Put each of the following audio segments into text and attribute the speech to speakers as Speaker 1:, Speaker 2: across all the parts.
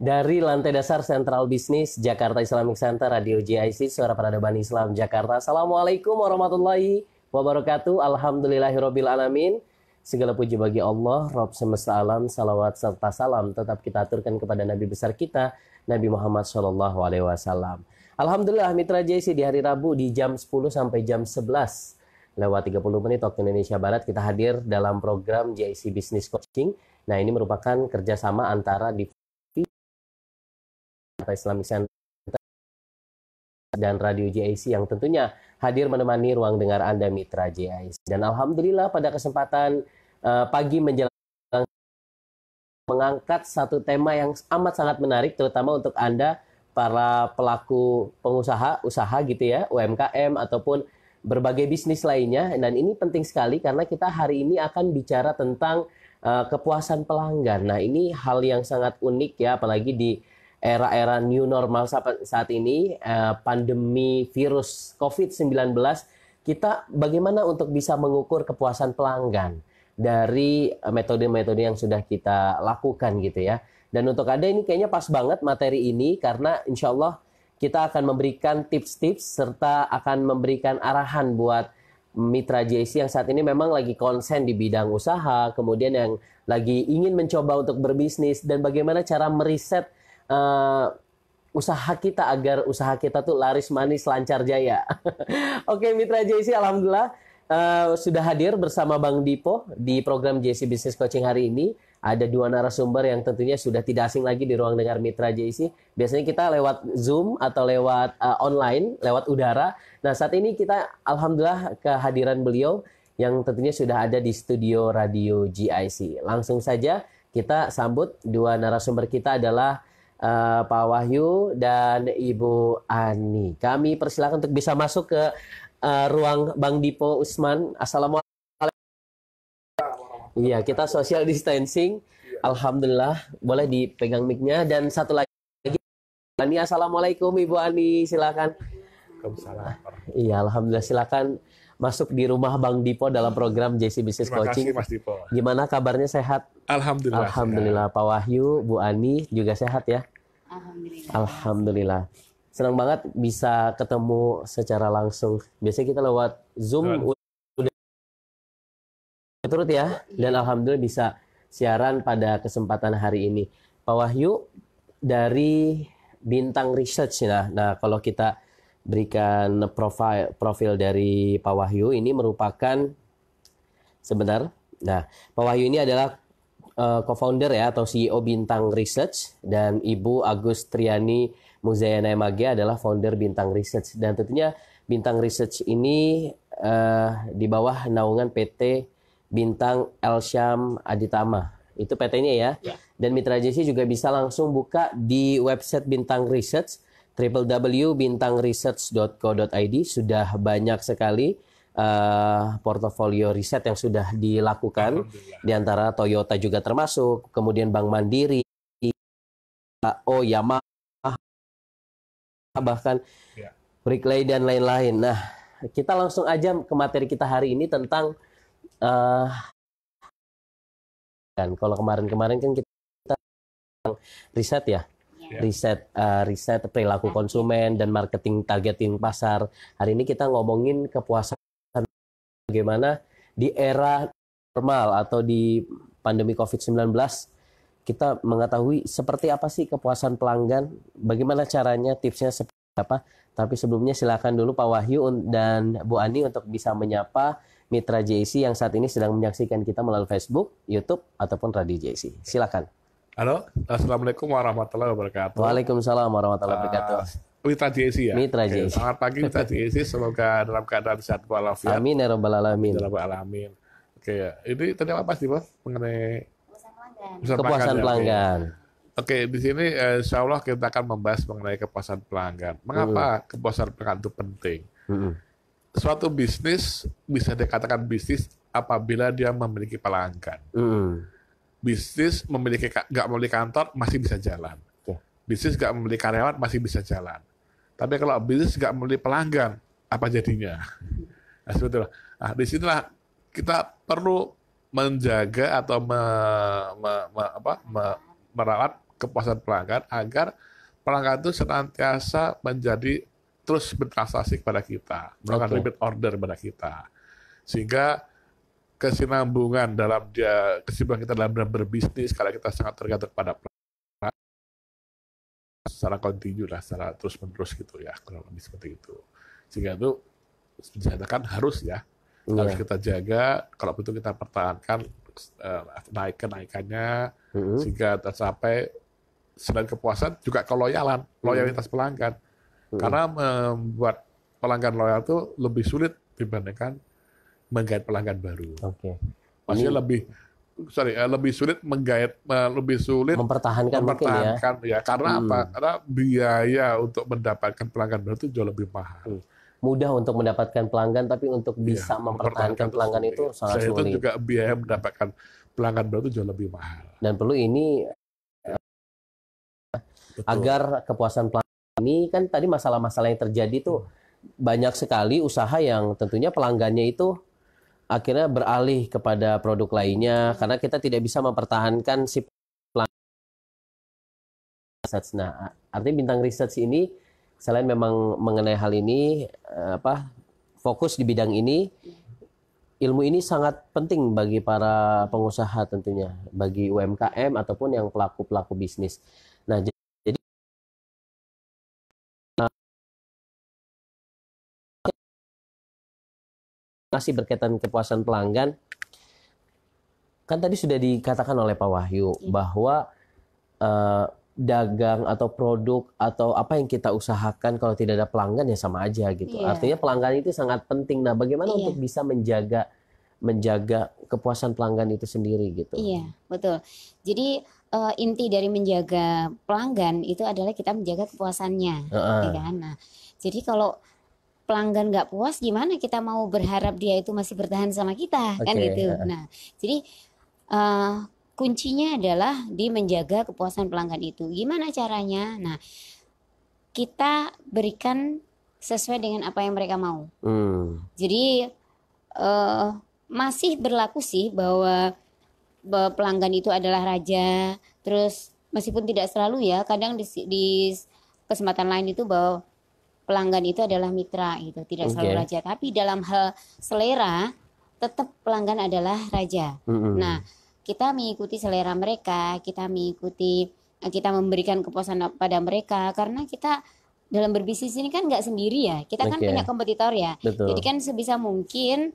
Speaker 1: dari lantai dasar Central Bisnis Jakarta Islamic Center Radio JIC Suara Peradaban Islam Jakarta. Assalamualaikum warahmatullahi wabarakatuh. Alhamdulillahirabbil alamin. Segala puji bagi Allah, Rob semesta alam, salawat serta salam tetap kita aturkan kepada Nabi besar kita, Nabi Muhammad SAW. Alhamdulillah Mitra JC di hari Rabu di jam 10 sampai jam 11 lewat 30 menit waktu Indonesia Barat kita hadir dalam program JIC Business Coaching. Nah ini merupakan kerjasama antara di Islamic Center dan Radio JIC yang tentunya hadir menemani ruang dengar Anda mitra JIC. Dan alhamdulillah pada kesempatan uh, pagi menjelang mengangkat satu tema yang amat sangat menarik terutama untuk Anda para pelaku pengusaha, usaha gitu ya, UMKM ataupun berbagai bisnis lainnya dan ini penting sekali karena kita hari ini akan bicara tentang uh, kepuasan pelanggan. Nah, ini hal yang sangat unik ya apalagi di era-era new normal saat ini eh, pandemi virus COVID-19 kita bagaimana untuk bisa mengukur kepuasan pelanggan dari eh, metode-metode yang sudah kita lakukan gitu ya. Dan untuk ada ini kayaknya pas banget materi ini karena insya Allah kita akan memberikan tips-tips serta akan memberikan arahan buat mitra JC yang saat ini memang lagi konsen di bidang usaha, kemudian yang lagi ingin mencoba untuk berbisnis dan bagaimana cara meriset uh, usaha kita agar usaha kita tuh laris manis lancar jaya. Oke Mitra JC alhamdulillah uh, sudah hadir bersama Bang Dipo di program JC Business Coaching hari ini. Ada dua narasumber yang tentunya sudah tidak asing lagi di ruang dengar Mitra JC. Biasanya kita lewat Zoom atau lewat uh, online, lewat udara. Nah, saat ini kita alhamdulillah kehadiran beliau yang tentunya sudah ada di studio Radio GIC. Langsung saja kita sambut dua narasumber kita adalah uh, Pak Wahyu dan Ibu Ani. Kami persilakan untuk bisa masuk ke uh, ruang Bang Dipo Usman. Assalamualaikum. Iya, kita social distancing. Iya. Alhamdulillah, boleh dipegang mic-nya dan satu lagi Ani Assalamualaikum Ibu Ani, silakan. Waalaikumsalam. Iya, alhamdulillah silakan masuk di rumah Bang Dipo dalam program JC Business Terima Coaching. Kasih, Mas Dipo. Gimana kabarnya sehat? Alhamdulillah. Alhamdulillah sehat. Pak Wahyu, Bu Ani juga sehat ya. Alhamdulillah. Alhamdulillah. Senang banget bisa ketemu secara langsung. Biasanya kita lewat Zoom udah turut ya. Iya. Dan alhamdulillah bisa siaran pada kesempatan hari ini. Pak Wahyu dari Bintang Research nah. Nah, kalau kita berikan profil profil dari Pak Wahyu ini merupakan sebentar. Nah, Pak Wahyu ini adalah uh, co-founder ya atau CEO Bintang Research dan Ibu Agus Triani Muzayana Magia adalah founder Bintang Research dan tentunya Bintang Research ini uh, di bawah naungan PT Bintang Elsham Aditama. Itu PT-nya ya. ya. Dan Mitra Jesse juga bisa langsung buka di website Bintang Research www.bintangresearch.co.id sudah banyak sekali uh, portofolio riset yang sudah dilakukan di antara Toyota juga termasuk, kemudian Bank Mandiri, O Yamaha bahkan ya. Bricklay dan lain-lain. Nah, kita langsung aja ke materi kita hari ini tentang uh, kan kalau kemarin-kemarin kan kita, tentang riset ya. ya. riset uh, riset perilaku konsumen dan marketing targeting pasar. Hari ini kita ngomongin kepuasan bagaimana di era normal atau di pandemi COVID-19 kita mengetahui seperti apa sih kepuasan pelanggan, bagaimana caranya, tipsnya seperti apa. Tapi sebelumnya silakan dulu Pak Wahyu dan Bu Ani untuk bisa menyapa mitra JC yang saat ini sedang menyaksikan kita melalui Facebook, YouTube ataupun Radio JC. Silakan. Halo, Assalamualaikum
Speaker 2: warahmatullahi wabarakatuh. Waalaikumsalam warahmatullahi wabarakatuh. Ah. Mitra JSI ya. Mitra JSI. Selamat pagi Mitra JSI. Semoga dalam keadaan sehat walafiat. Amin ya robbal alamin. Ya robbal alamin. Oke, ya. ini tadi apa sih bos mengenai kepuasan pelanggan? Kepuasan pelanggan. Oke, di sini eh, Insya Allah kita akan membahas mengenai kepuasan pelanggan. Mengapa hmm. kepuasan pelanggan itu penting? Hmm. Suatu bisnis bisa dikatakan bisnis apabila dia memiliki pelanggan. Hmm. Bisnis memiliki nggak memiliki kantor masih bisa jalan. Bisnis nggak memiliki karyawan masih bisa jalan tapi kalau bisnis nggak membeli pelanggan, apa jadinya? Nah, sebetulnya. Nah, sinilah kita perlu menjaga atau me, me, me, apa, me, merawat kepuasan pelanggan agar pelanggan itu senantiasa menjadi terus bertransaksi kepada kita, melakukan okay. repeat order kepada kita. Sehingga kesinambungan dalam dia kesimpulan kita dalam berbisnis karena kita sangat tergantung pada secara kontinu lah, secara terus menerus gitu ya, kurang lebih seperti itu. Sehingga itu dikatakan harus ya, yeah. harus kita jaga. Kalau begitu kita pertahankan eh, naik kenaikannya mm -hmm. sehingga tercapai selain kepuasan juga keloyalan, loyalitas pelanggan. Mm Karena membuat pelanggan loyal itu lebih sulit dibandingkan menggait pelanggan baru. Oke. Okay. Maksudnya lebih sorry uh, lebih sulit menggait uh, lebih sulit mempertahankan, ya. mempertahankan ya. ya karena hmm. apa karena biaya untuk mendapatkan pelanggan baru itu jauh lebih mahal hmm.
Speaker 1: mudah untuk mendapatkan pelanggan tapi untuk iya, bisa ya, mempertahankan, mempertahankan pelanggan itu, itu sangat sulit itu juga biaya mendapatkan pelanggan baru itu jauh lebih mahal dan perlu ini Betul. agar kepuasan pelanggan ini kan tadi masalah-masalah yang terjadi itu hmm. banyak sekali usaha yang tentunya pelanggannya itu akhirnya beralih kepada produk lainnya karena kita tidak bisa mempertahankan si research. Nah, artinya bintang riset ini selain memang mengenai hal ini eh, apa fokus di bidang ini ilmu ini sangat penting bagi para pengusaha tentunya, bagi UMKM ataupun yang pelaku-pelaku bisnis. masih berkaitan kepuasan pelanggan kan tadi sudah dikatakan oleh Pak Wahyu iya. bahwa uh, dagang atau produk atau apa yang kita usahakan kalau tidak ada pelanggan ya sama aja gitu. Yeah. Artinya pelanggan itu sangat penting. Nah, bagaimana yeah. untuk bisa menjaga menjaga kepuasan pelanggan itu sendiri gitu.
Speaker 3: Iya, betul. Jadi eh, inti dari menjaga pelanggan itu adalah kita menjaga kepuasannya, uh -uh. ya kan? Nah, jadi kalau pelanggan nggak puas gimana kita mau berharap dia itu masih bertahan sama kita okay. kan gitu ya. nah jadi uh, kuncinya adalah di menjaga kepuasan pelanggan itu gimana caranya nah kita berikan sesuai dengan apa yang mereka mau hmm. jadi uh, masih berlaku sih bahwa, bahwa pelanggan itu adalah raja terus meskipun tidak selalu ya kadang di, di kesempatan lain itu bahwa pelanggan itu adalah mitra itu tidak okay. selalu raja. Tapi dalam hal selera tetap pelanggan adalah raja. Mm -hmm. Nah, kita mengikuti selera mereka, kita mengikuti eh, kita memberikan kepuasan pada mereka karena kita dalam berbisnis ini kan nggak sendiri ya, kita okay. kan punya kompetitor ya. Betul. Jadi kan sebisa mungkin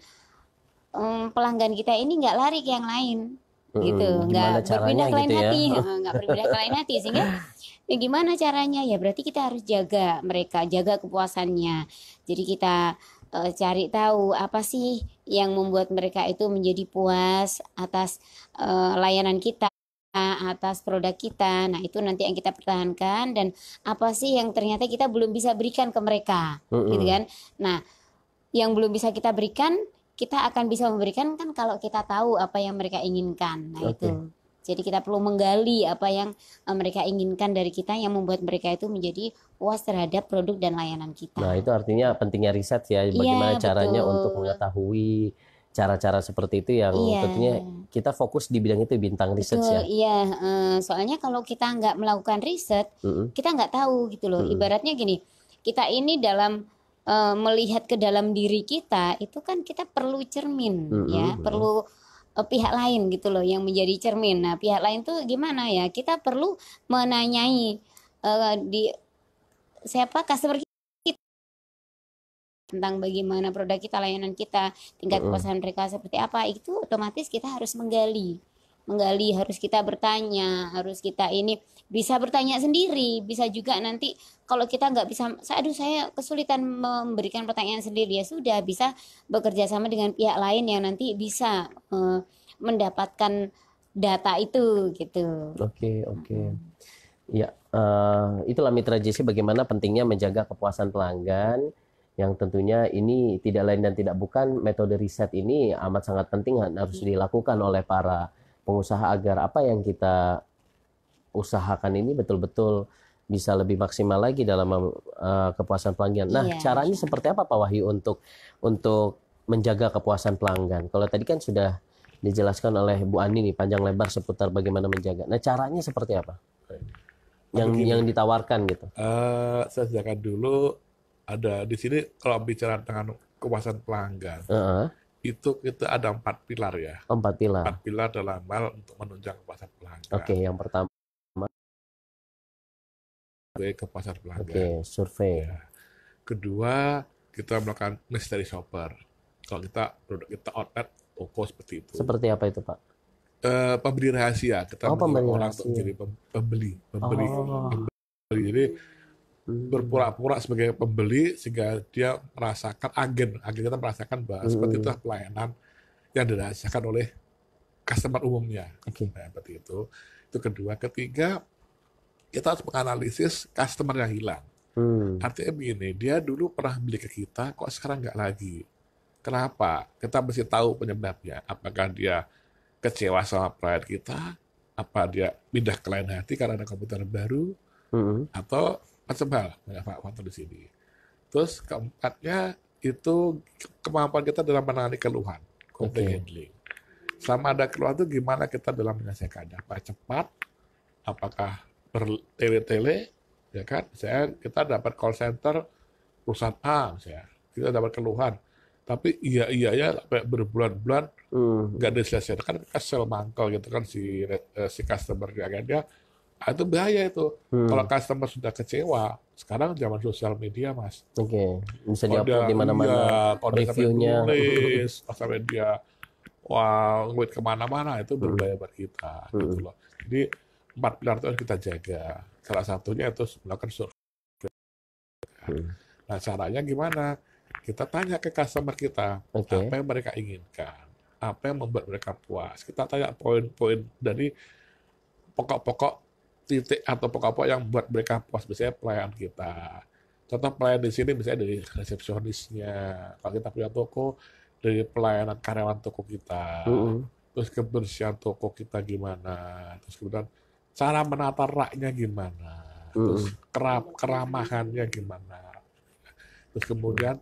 Speaker 3: um, pelanggan kita ini nggak lari ke yang lain gitu nggak berpindah ke lain gitu ya? hati nggak berpindah ke lain hati sehingga ya gimana caranya ya berarti kita harus jaga mereka jaga kepuasannya jadi kita uh, cari tahu apa sih yang membuat mereka itu menjadi puas atas uh, layanan kita atas produk kita. Nah, itu nanti yang kita pertahankan dan apa sih yang ternyata kita belum bisa berikan ke mereka, -hmm. gitu kan? Nah, yang belum bisa kita berikan kita akan bisa memberikan kan kalau kita tahu apa yang mereka inginkan. Nah, okay. itu. Jadi kita perlu menggali apa yang eh, mereka inginkan dari kita yang membuat mereka itu menjadi puas terhadap produk dan layanan kita.
Speaker 1: Nah, itu artinya pentingnya riset ya, iya, bagaimana ya, caranya betul. untuk mengetahui cara-cara seperti itu yang yeah. tentunya kita fokus di bidang itu bintang riset ya.
Speaker 3: Iya, eh, soalnya kalau kita nggak melakukan riset, mm -hmm. kita nggak tahu gitu loh. Mm -hmm. Ibaratnya gini, kita ini dalam uh, melihat ke dalam diri kita itu kan kita perlu cermin hmm, ya perlu uh, pihak lain gitu loh yang menjadi cermin nah pihak lain tuh gimana ya kita perlu menanyai uh, di siapa customer kita tentang bagaimana produk kita layanan kita tingkat kepuasan mereka seperti apa itu otomatis kita harus menggali menggali, harus kita bertanya, harus kita ini bisa bertanya sendiri, bisa juga nanti kalau kita nggak bisa, aduh saya kesulitan memberikan pertanyaan sendiri ya sudah bisa bekerja sama dengan pihak lain yang nanti bisa uh, mendapatkan data itu gitu.
Speaker 1: Oke okay, oke. Okay. Ya uh, itulah mitra JC bagaimana pentingnya menjaga kepuasan pelanggan yang tentunya ini tidak lain dan tidak bukan metode riset ini amat sangat penting harus dilakukan oleh para pengusaha agar apa yang kita usahakan ini betul-betul bisa lebih maksimal lagi dalam uh, kepuasan pelanggan. Nah, iya. caranya seperti apa Pak Wahyu untuk untuk menjaga kepuasan pelanggan? Kalau tadi kan sudah dijelaskan oleh Bu Ani nih panjang lebar seputar bagaimana menjaga. Nah, caranya seperti apa? Yang Begini. yang ditawarkan
Speaker 2: gitu. Uh, saya sejak dulu ada di sini kalau bicara tentang kepuasan pelanggan. Uh -huh itu kita ada empat pilar ya.
Speaker 1: Oh, empat pilar. Empat
Speaker 2: pilar dalam hal untuk menunjang pasar pelanggan. Oke, okay, yang pertama ke pasar pelanggan. Oke, okay,
Speaker 1: survei. Ya.
Speaker 2: Kedua, kita melakukan mystery shopper. Kalau kita produk kita outlet toko seperti itu. Seperti apa itu, Pak? Uh, pemberi rahasia. Kita oh, pemberi orang rahasia. untuk pembeli, pembeli. Oh. pembeli. Jadi Hmm. berpura-pura sebagai pembeli sehingga dia merasakan agen agen kita merasakan bahwa hmm. seperti itu pelayanan yang dirasakan oleh customer umumnya okay. nah, seperti itu itu kedua ketiga kita harus menganalisis customer yang hilang hmm. artinya begini dia dulu pernah beli ke kita kok sekarang nggak lagi kenapa kita mesti tahu penyebabnya apakah dia kecewa sama pelayan kita apa dia pindah ke lain hati karena ada komputer baru hmm. atau Pencebal, ya Pak Fanto di sini. Terus keempatnya itu kemampuan kita dalam menangani keluhan, complaint okay. handling. Sama ada keluhan itu gimana kita dalam menyelesaikannya, apa cepat, apakah bertele-tele, ya kan? Saya kita dapat call center perusahaan A, misalnya. kita dapat keluhan, tapi iya iya ya sampai berbulan-bulan hmm. nggak hmm. diselesaikan kan kesel mangkel gitu kan si eh, si customer ya kan dia ya, itu bahaya itu. Hmm. Kalau customer sudah kecewa, sekarang zaman sosial media, Mas. Oke, okay. bisa diupload di mana-mana. Iya, reviewnya. sampai dia wah, kemana-mana, itu hmm. berbahaya buat kita. Gitu hmm. Gitu loh. Jadi, empat pilar itu harus kita jaga. Salah satunya itu melakukan survei. Hmm. Nah, caranya gimana? Kita tanya ke customer kita, okay. apa yang mereka inginkan, apa yang membuat mereka puas. Kita tanya poin-poin dari pokok-pokok titik atau pokok-pokok yang buat mereka puas misalnya pelayan kita contoh pelayan di sini misalnya dari resepsionisnya kalau kita punya toko dari pelayanan karyawan toko kita uh -uh. terus kebersihan toko kita gimana terus kemudian cara menata raknya gimana terus keramahannya gimana terus kemudian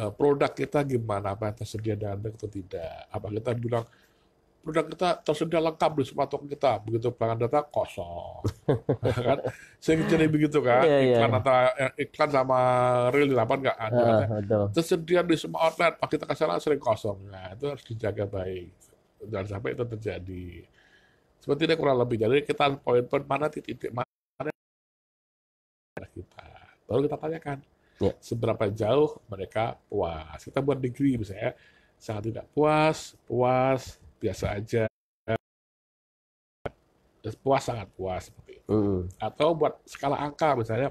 Speaker 2: uh, produk kita gimana apa yang tersedia dan atau tidak apa kita bilang produk kita tersedia lengkap di semua toko kita begitu pelanggan data kosong ya kan sering jadi begitu kan yeah, iya. iklan antara eh, iklan sama real di lapangan nggak ada uh, kan? tersedia di semua outlet pak kita kesana sering kosong nah itu harus dijaga baik jangan sampai itu terjadi seperti ini kurang lebih jadi kita poin-poin mana titik-titik mana kita lalu kita tanyakan yeah. seberapa jauh mereka puas kita buat degree misalnya sangat tidak puas puas biasa aja puas sangat puas seperti itu. Mm. Atau buat skala angka misalnya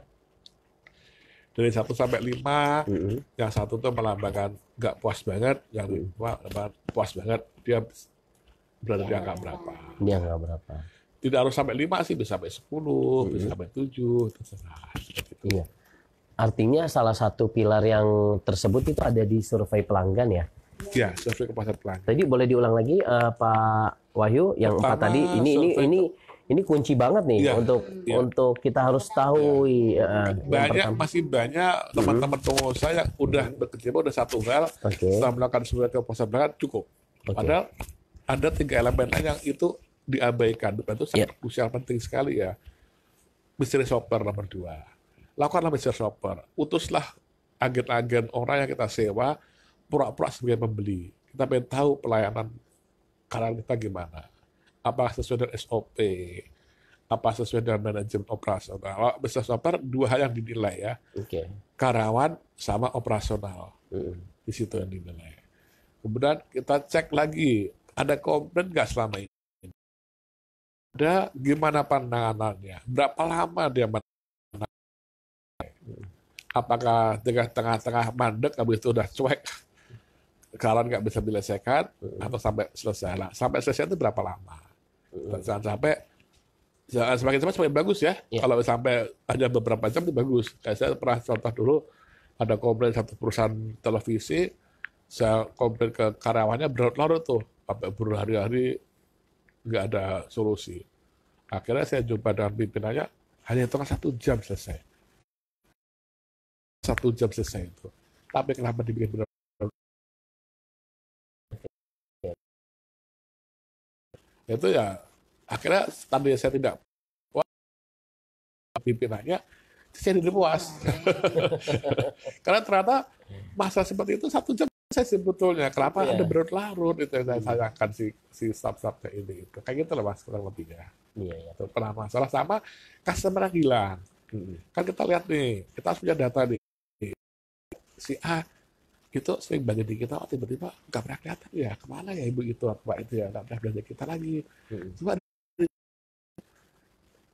Speaker 2: dari 1 sampai 5, mm. yang satu tuh melambangkan nggak puas banget, yang mm. lima mm. puas banget, dia berada di angka berapa.
Speaker 1: Di angka berapa.
Speaker 2: Tidak harus sampai 5 sih, bisa sampai 10, mm. bisa sampai 7, terserah.
Speaker 1: Seperti itu. Iya. Artinya salah satu pilar yang tersebut itu ada di survei pelanggan ya?
Speaker 2: Ya, survei ke pasar Tadi
Speaker 1: boleh diulang lagi uh, Pak Wahyu yang empat tadi. Ini ini ini ini kunci banget nih ya, untuk ya. untuk kita
Speaker 2: harus tahu ya. uh, banyak masih banyak teman-teman hmm. pengusaha yang udah bekerja udah satu hal okay. setelah melakukan survei ke pasar cukup okay. padahal ada tiga elemen yang itu diabaikan itu sangat ya. yeah. krusial penting sekali ya Misteri shopper nomor dua lakukanlah mystery shopper utuslah agen-agen orang yang kita sewa pura-pura sebagai pembeli. Kita pengen tahu pelayanan karyawan kita gimana. Apa sesuai dengan SOP? Apa sesuai dengan manajemen operasional? Business software dua hal yang dinilai ya. Okay. Karyawan sama operasional. Mm. Di situ yang dinilai. Kemudian kita cek lagi, ada komplain nggak selama ini? Ada gimana pandangannya? Berapa lama dia menangani? Mm. Apakah dengan tengah-tengah mandek habis itu udah cuek kalian nggak bisa menyelesaikan hmm. atau sampai selesai. Nah, sampai selesai itu berapa lama? Hmm. Jangan sampai jangan ya, semakin cepat semakin bagus ya. Yeah. Kalau sampai hanya beberapa jam itu bagus. Kayak saya pernah contoh dulu ada komplain satu perusahaan televisi, saya komplain ke karyawannya berlarut-larut tuh sampai berhari-hari nggak ada solusi. Akhirnya saya jumpa dengan pimpinannya, hanya itu kan satu jam selesai. Satu jam selesai itu. Tapi kenapa dibikin benar itu ya akhirnya tadi saya tidak puas pimpinannya saya tidak puas karena ternyata masa seperti itu satu jam saya sebetulnya kenapa yeah. ada berut larut itu yang saya sayangkan si si sub kayak ini itu kayak gitu lah mas kurang lebihnya iya yeah, yeah. pernah masalah sama customer yang hilang kan kita lihat nih kita harus punya data nih si A gitu sering belanja di kita oh, tiba-tiba nggak pernah kelihatan ya kemana ya ibu itu apa itu ya nggak pernah belanja kita lagi hmm. cuma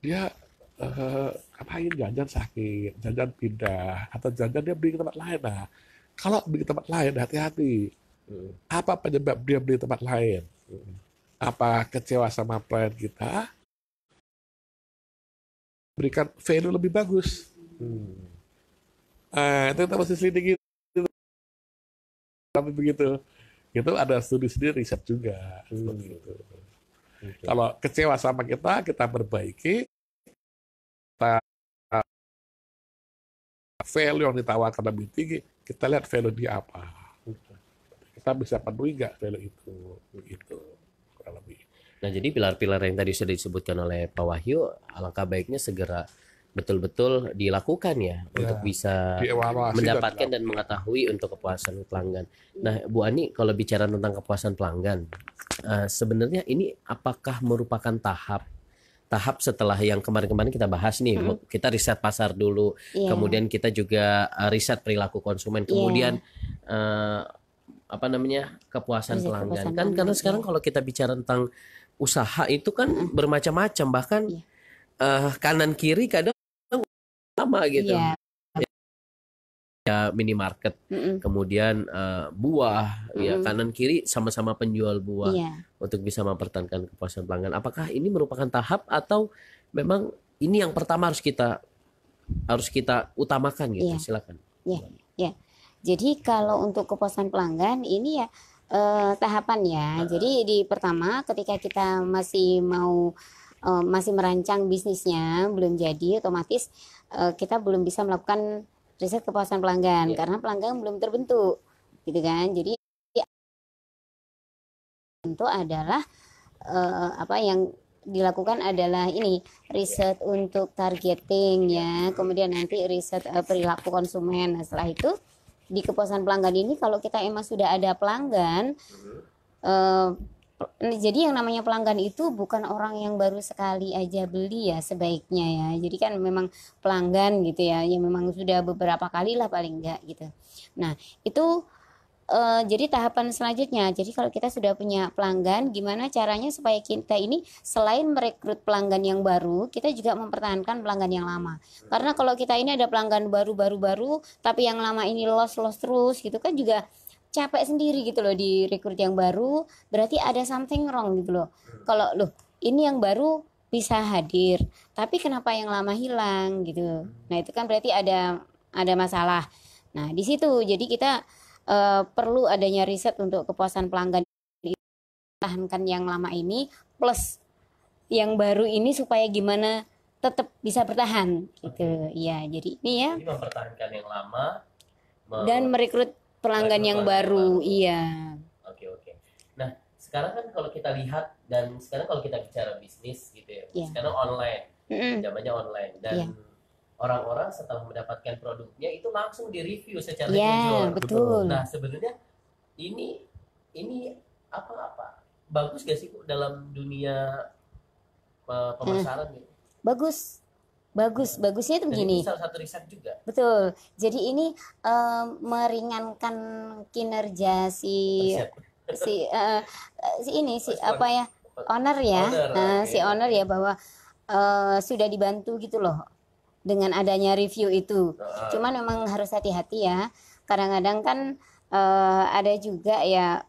Speaker 2: dia uh, ngapain jajan sakit jajan pindah atau jajan dia beli ke tempat lain nah kalau beli ke tempat lain hati-hati hmm. apa penyebab dia beli tempat lain hmm. apa kecewa sama plan kita berikan value lebih bagus hmm. eh, itu kita masih selidiki tapi begitu itu ada studi sendiri, riset juga seperti hmm. itu. Okay. Kalau kecewa sama kita, kita perbaiki. Kita ah, value yang ditawarkan lebih tinggi, kita lihat value dia apa. Kita bisa penuhi nggak value itu, begitu kurang lebih.
Speaker 1: Nah, jadi pilar-pilar yang tadi sudah disebutkan oleh Pak Wahyu, alangkah baiknya segera betul-betul dilakukan ya, ya untuk bisa mendapatkan dan, mengetahui untuk kepuasan pelanggan. Nah, Bu Ani kalau bicara tentang kepuasan pelanggan, uh, sebenarnya ini apakah merupakan tahap tahap setelah yang kemarin-kemarin kita bahas nih, hmm. kita riset pasar dulu, yeah. kemudian kita juga eh, riset perilaku konsumen, iya. kemudian yeah. uh, apa namanya kepuasan riset pelanggan. Kepuasan kan karena sekarang iya. kalau kita bicara tentang usaha itu kan hmm. bermacam-macam bahkan yeah. Iya. uh, kanan kiri kadang sama gitu. Yeah. Ya minimarket, mm -mm. kemudian uh, buah, mm -mm. ya kanan kiri sama-sama penjual buah yeah. untuk bisa mempertahankan kepuasan pelanggan. Apakah ini merupakan tahap atau memang ini yang pertama harus kita harus kita utamakan gitu? Yeah. Silakan. Ya,
Speaker 3: yeah. ya. Yeah. Jadi kalau untuk kepuasan pelanggan ini ya eh, tahapan ya. Nah. Jadi di pertama ketika kita masih mau uh, masih merancang bisnisnya belum jadi otomatis uh, kita belum bisa melakukan riset kepuasan pelanggan yeah. karena pelanggan belum terbentuk gitu kan jadi itu adalah uh, apa yang dilakukan adalah ini riset yeah. untuk targeting ya kemudian nanti riset uh, perilaku konsumen nah, setelah itu di kepuasan pelanggan ini kalau kita emang sudah ada pelanggan mm -hmm. uh, Nah, jadi yang namanya pelanggan itu bukan orang yang baru sekali aja beli ya sebaiknya ya jadi kan memang pelanggan gitu ya yang memang sudah beberapa kali lah paling enggak gitu nah itu uh, jadi tahapan selanjutnya jadi kalau kita sudah punya pelanggan gimana caranya supaya kita ini selain merekrut pelanggan yang baru kita juga mempertahankan pelanggan yang lama karena kalau kita ini ada pelanggan baru baru baru tapi yang lama ini los los terus gitu kan juga capek sendiri gitu loh di rekrut yang baru berarti ada something wrong gitu loh kalau loh ini yang baru bisa hadir tapi kenapa yang lama hilang gitu nah itu kan berarti ada ada masalah nah di situ jadi kita uh, perlu adanya riset untuk kepuasan pelanggan tahankan yang lama ini plus yang baru ini supaya gimana tetap bisa bertahan gitu. ya jadi ini ya.
Speaker 1: Jadi mempertahankan yang lama
Speaker 3: dan merekrut pelanggan yang baru, baru. iya
Speaker 1: oke okay, oke okay. nah sekarang kan kalau kita lihat dan sekarang kalau kita bicara bisnis gitu ya yeah. sekarang online mm-hmm. online dan yeah. orang-orang setelah mendapatkan produknya itu langsung direview secara yeah, betul nah sebenarnya ini ini apa apa bagus gak sih dalam dunia eh, hmm. pemasaran hmm. gitu?
Speaker 3: bagus Bagus, bagusnya itu begini. Jadi salah satu riset juga. Betul. Jadi ini uh, meringankan kinerja si si uh, si ini si Respon. apa ya owner ya, owner, uh, nah, okay. si owner ya bahwa uh, sudah dibantu gitu loh dengan adanya review itu. Uh. Cuman memang harus hati-hati ya. Kadang-kadang kan uh, ada juga ya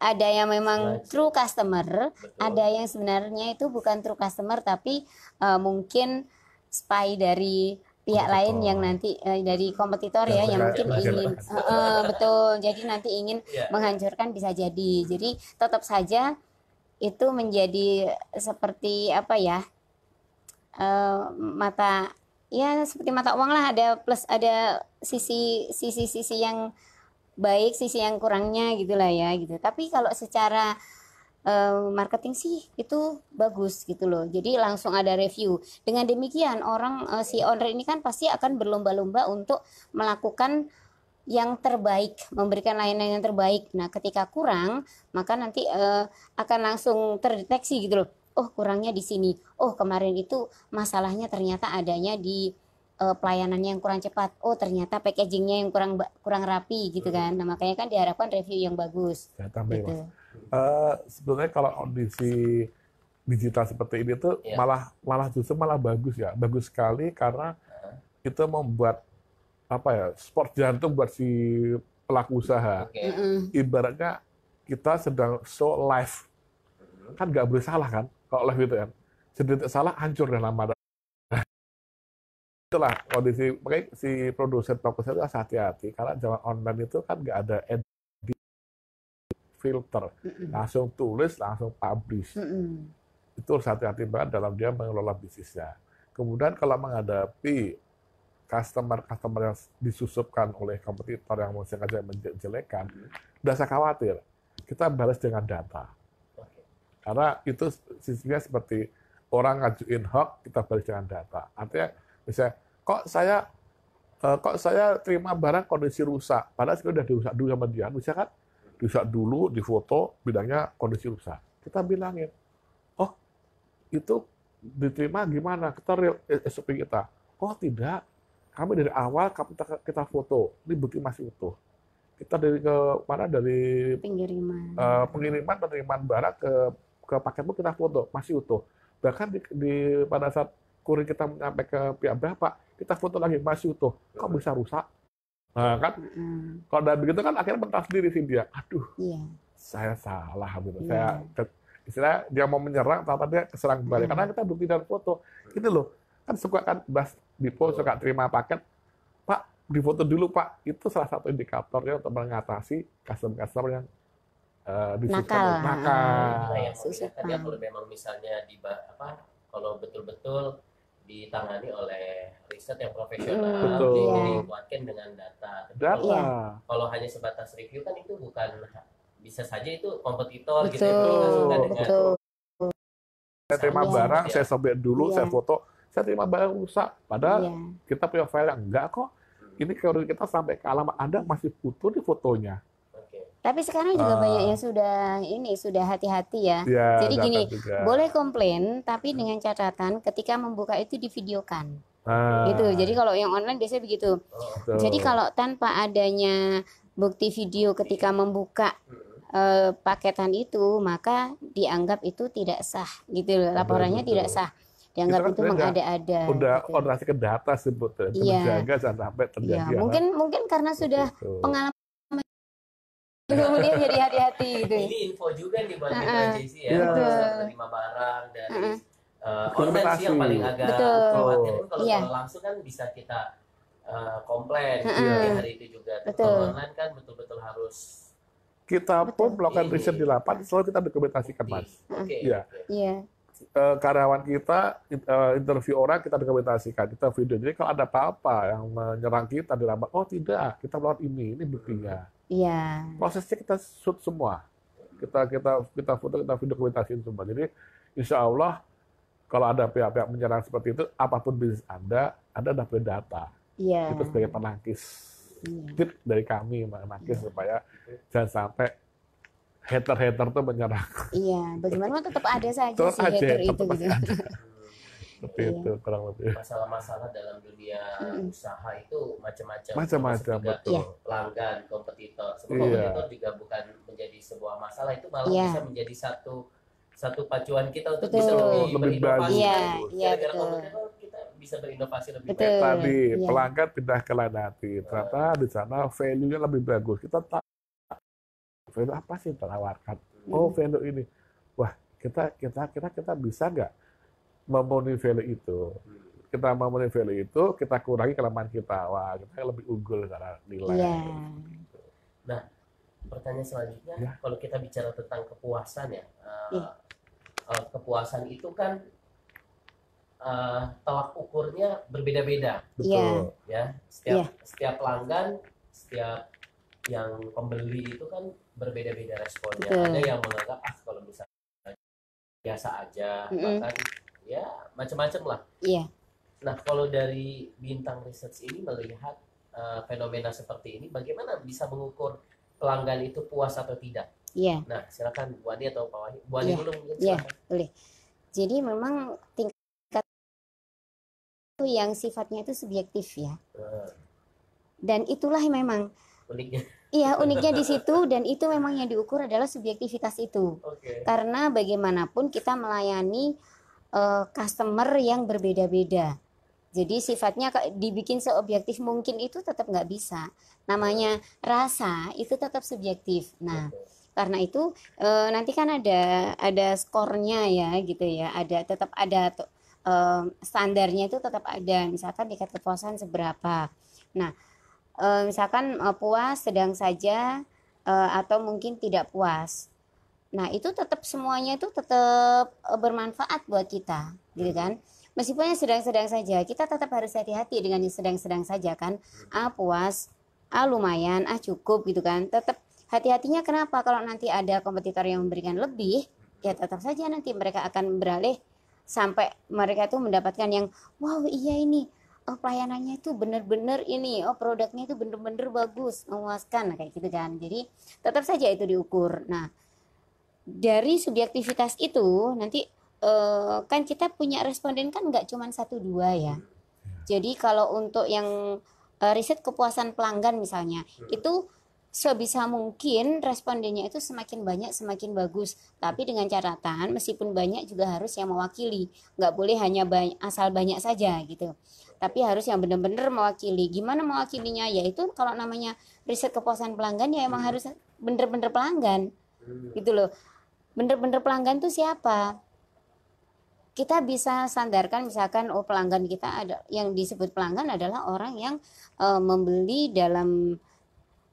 Speaker 3: ada yang memang true customer, Betul. ada yang sebenarnya itu bukan true customer tapi uh, mungkin spy dari pihak kompetitor. lain yang nanti eh, dari kompetitor ya, ya yang mungkin ingin uh, betul jadi nanti ingin yeah. menghancurkan bisa jadi jadi tetap saja itu menjadi seperti apa ya uh, mata ya seperti mata uang lah ada plus ada sisi sisi sisi yang baik sisi yang kurangnya gitulah ya gitu tapi kalau secara Eh, marketing sih itu bagus gitu loh. Jadi langsung ada review. Dengan demikian orang eh, si owner ini kan pasti akan berlomba-lomba untuk melakukan yang terbaik, memberikan layanan yang terbaik. Nah, ketika kurang, maka nanti uh, akan langsung terdeteksi gitu loh. Oh, kurangnya di sini. Oh, kemarin itu masalahnya ternyata adanya di uh, pelayanannya yang kurang cepat. Oh, ternyata packagingnya yang kurang kurang rapi gitu kan. Hmm. Nah, makanya kan diharapkan review yang bagus. Ya, tambah gitu
Speaker 2: uh, sebenarnya kalau audisi digital seperti ini tuh yeah. malah malah justru malah bagus ya bagus sekali karena uh. itu membuat apa ya sport jantung buat si pelaku usaha okay. ibaratnya kita sedang show live mm-hmm. kan nggak boleh salah kan kalau live itu kan sedikit salah hancur dan lama itulah kondisi makanya si produsen pelaku itu harus hati-hati karena zaman online itu kan nggak ada end filter, langsung tulis, langsung publish. Itu harus hati-hati banget dalam dia mengelola bisnisnya. Kemudian kalau menghadapi customer-customer yang disusupkan oleh kompetitor yang mau sengaja menjelekan, udah saya khawatir. Kita balas dengan data. Karena itu sisinya seperti orang ngajuin hoax, kita balas dengan data. Artinya misalnya, kok saya eh, kok saya terima barang kondisi rusak, padahal sudah dirusak dulu sama dia, misalkan riset dulu di foto bidangnya kondisi rusak. Kita bilangin, oh itu diterima gimana? Kita real SOP kita. Oh tidak, kami dari awal kita, kita foto, ini bukti masih utuh. Kita dari ke mana dari
Speaker 3: pengiriman,
Speaker 2: uh, pengiriman penerimaan barang ke ke paketmu kita foto masih utuh. Bahkan di, di pada saat kurir kita sampai ke pihak berapa, kita foto lagi masih utuh. Kok bisa rusak? Nah kan, hmm. kalau udah begitu kan akhirnya mentah sendiri sih dia. Aduh, iya. saya salah gitu. Iya. Saya istilahnya dia mau menyerang, tapi dia keserang kembali. Iya. Karena kita bukti dari foto. Gitu loh, kan suka kan Bas Dipo suka terima paket. Pak, di foto dulu Pak. Itu salah satu indikatornya untuk mengatasi customer-customer yang uh, nakal. Nakal. Nah,
Speaker 1: yang Susah. Tadi kalau memang misalnya di apa, kalau betul-betul ditangani oleh riset yang profesional hmm, Betul. dikuatkan dengan data. Data. Yeah. Kalau hanya sebatas review kan itu bukan bisa saja itu kompetitor Betul. gitu ya. Betul.
Speaker 3: Saya terima ya. barang, ya. saya sobek dulu, ya. saya iya.
Speaker 2: foto, saya terima barang rusak. Padahal ya. kita punya file yang enggak kok. Ini teori kita sampai ke alamat Anda masih butuh di fotonya.
Speaker 3: Tapi sekarang juga uh, banyak yang sudah ini sudah hati-hati ya. ya. Jadi gini, juga. boleh komplain tapi dengan catatan ketika membuka itu divideokan.
Speaker 4: Ah. Gitu.
Speaker 3: Jadi kalau yang online biasanya begitu. Oh, Jadi kalau tanpa adanya bukti video ketika membuka uh, paketan itu, maka dianggap itu tidak sah gitu loh. Laporannya betul, tidak sah dianggap itu, mengada-ada. Sudah
Speaker 2: gitu. ke data sebut iya. terjaga sampai iya, terjadi. Iya. Mungkin
Speaker 3: mungkin karena sudah betul. pengalaman kemudian
Speaker 2: jadi
Speaker 1: hati-hati gitu ini info juga nih buat uh -uh. JC ya yeah. Iya. terima barang dari uh -uh. Uh, online sih yang paling agak khawatir kan kalau yeah. langsung kan bisa kita uh, komplain mm -hmm. di hari itu juga betul. kalau online kan betul-betul
Speaker 2: harus kita pun melakukan riset di lapangan selalu kita dokumentasikan mas. Oke. Okay. Yeah. Yeah. Eh, karyawan kita eh, interview orang kita dokumentasikan kita video jadi kalau ada apa-apa yang menyerang kita dilambat oh tidak kita melihat ini ini buktinya
Speaker 3: iya yeah. prosesnya
Speaker 2: kita shoot semua kita kita kita foto kita video dokumentasikan semua jadi insya Allah kalau ada pihak-pihak menyerang seperti itu apapun bisnis anda anda dapat data
Speaker 3: yeah. itu sebagai
Speaker 2: penangkis yeah. dari kami menangkis yeah. supaya jangan sampai hater-hater tuh menyerang.
Speaker 3: Iya, bagaimana tetap ada saja tetap sih hater aja, itu gitu. Ada.
Speaker 2: Seperti iya. itu kurang lebih.
Speaker 1: Masalah-masalah dalam dunia mm usaha itu macam-macam. Macam-macam betul. Pelanggan, kompetitor. Sebab iya. kompetitor juga bukan menjadi sebuah masalah itu malah iya. bisa menjadi satu satu pacuan kita untuk betul. bisa lebih, lebih berinovasi. Iya, iya betul. kita bisa berinovasi lebih betul. baik. Tadi iya.
Speaker 2: pelanggan pindah ke lain hati. Ternyata di sana value-nya lebih bagus. Kita value apa sih yang tawarkan hmm. oh value ini wah kita kita kita kita bisa nggak memenuhi value itu kita memenuhi value itu kita kurangi kelemahan kita wah kita lebih unggul karena nilai yeah.
Speaker 1: Gitu. nah pertanyaan selanjutnya yeah. kalau kita bicara tentang kepuasan ya uh, yeah. uh, eh, kepuasan itu kan uh, tolak ukurnya berbeda-beda. Iya. Betul. Ya, setiap yeah. setiap pelanggan, setiap yang pembeli itu kan berbeda-beda responnya. Betul. Ada yang menganggap ah kalau misalnya biasa aja, mm -hmm. bahkan ya macam-macam lah. Iya. Nah kalau dari bintang research ini melihat uh, fenomena seperti ini, bagaimana bisa mengukur pelanggan itu puas atau tidak? Iya. Nah silakan Bu Ani atau Pak Wahyu. Bu Ani yeah. dulu mungkin. Iya.
Speaker 3: Boleh. Jadi memang tingkat itu yang sifatnya itu subjektif ya. Hmm. Dan itulah memang uniknya Iya, uniknya di situ dan itu memang yang diukur adalah subjektivitas itu. Okay. Karena bagaimanapun kita melayani uh, customer yang berbeda-beda. Jadi sifatnya dibikin seobjektif mungkin itu tetap nggak bisa. Namanya rasa itu tetap subjektif. Nah, karena itu uh, nanti kan ada ada skornya ya gitu ya. Ada tetap ada eh, standarnya itu tetap ada. Misalkan tingkat kepuasan seberapa. Nah, uh, misalkan uh, puas sedang saja uh, atau mungkin tidak puas. Nah, itu tetap semuanya itu tetap uh, bermanfaat buat kita, gitu hmm. kan? Meskipun yang sedang-sedang saja, kita tetap harus hati-hati dengan yang sedang-sedang saja kan. Hmm. Ah puas, ah lumayan, ah cukup gitu kan. Tetap hati-hatinya kenapa? Kalau nanti ada kompetitor yang memberikan lebih, ya hmm. tetap saja nanti mereka akan beralih sampai mereka itu mendapatkan yang wow iya ini oh pelayanannya itu bener-bener ini oh produknya itu bener-bener bagus memuaskan nah, kayak gitu kan jadi tetap saja itu diukur nah dari subjektivitas itu nanti eh, kan kita punya responden kan nggak cuma satu dua ya hmm, iya. jadi kalau untuk yang eh, riset kepuasan pelanggan misalnya hmm. itu sebisa mungkin respondennya itu semakin banyak semakin bagus tapi dengan catatan meskipun banyak juga harus yang mewakili nggak boleh hanya banyak, asal banyak saja gitu tapi harus yang benar-benar mewakili gimana mewakilinya yaitu kalau namanya riset kepuasan pelanggan ya emang hmm. harus bener-bener pelanggan gitu loh bener-bener pelanggan tuh siapa kita bisa sandarkan misalkan oh pelanggan kita ada yang disebut pelanggan adalah orang yang e, membeli dalam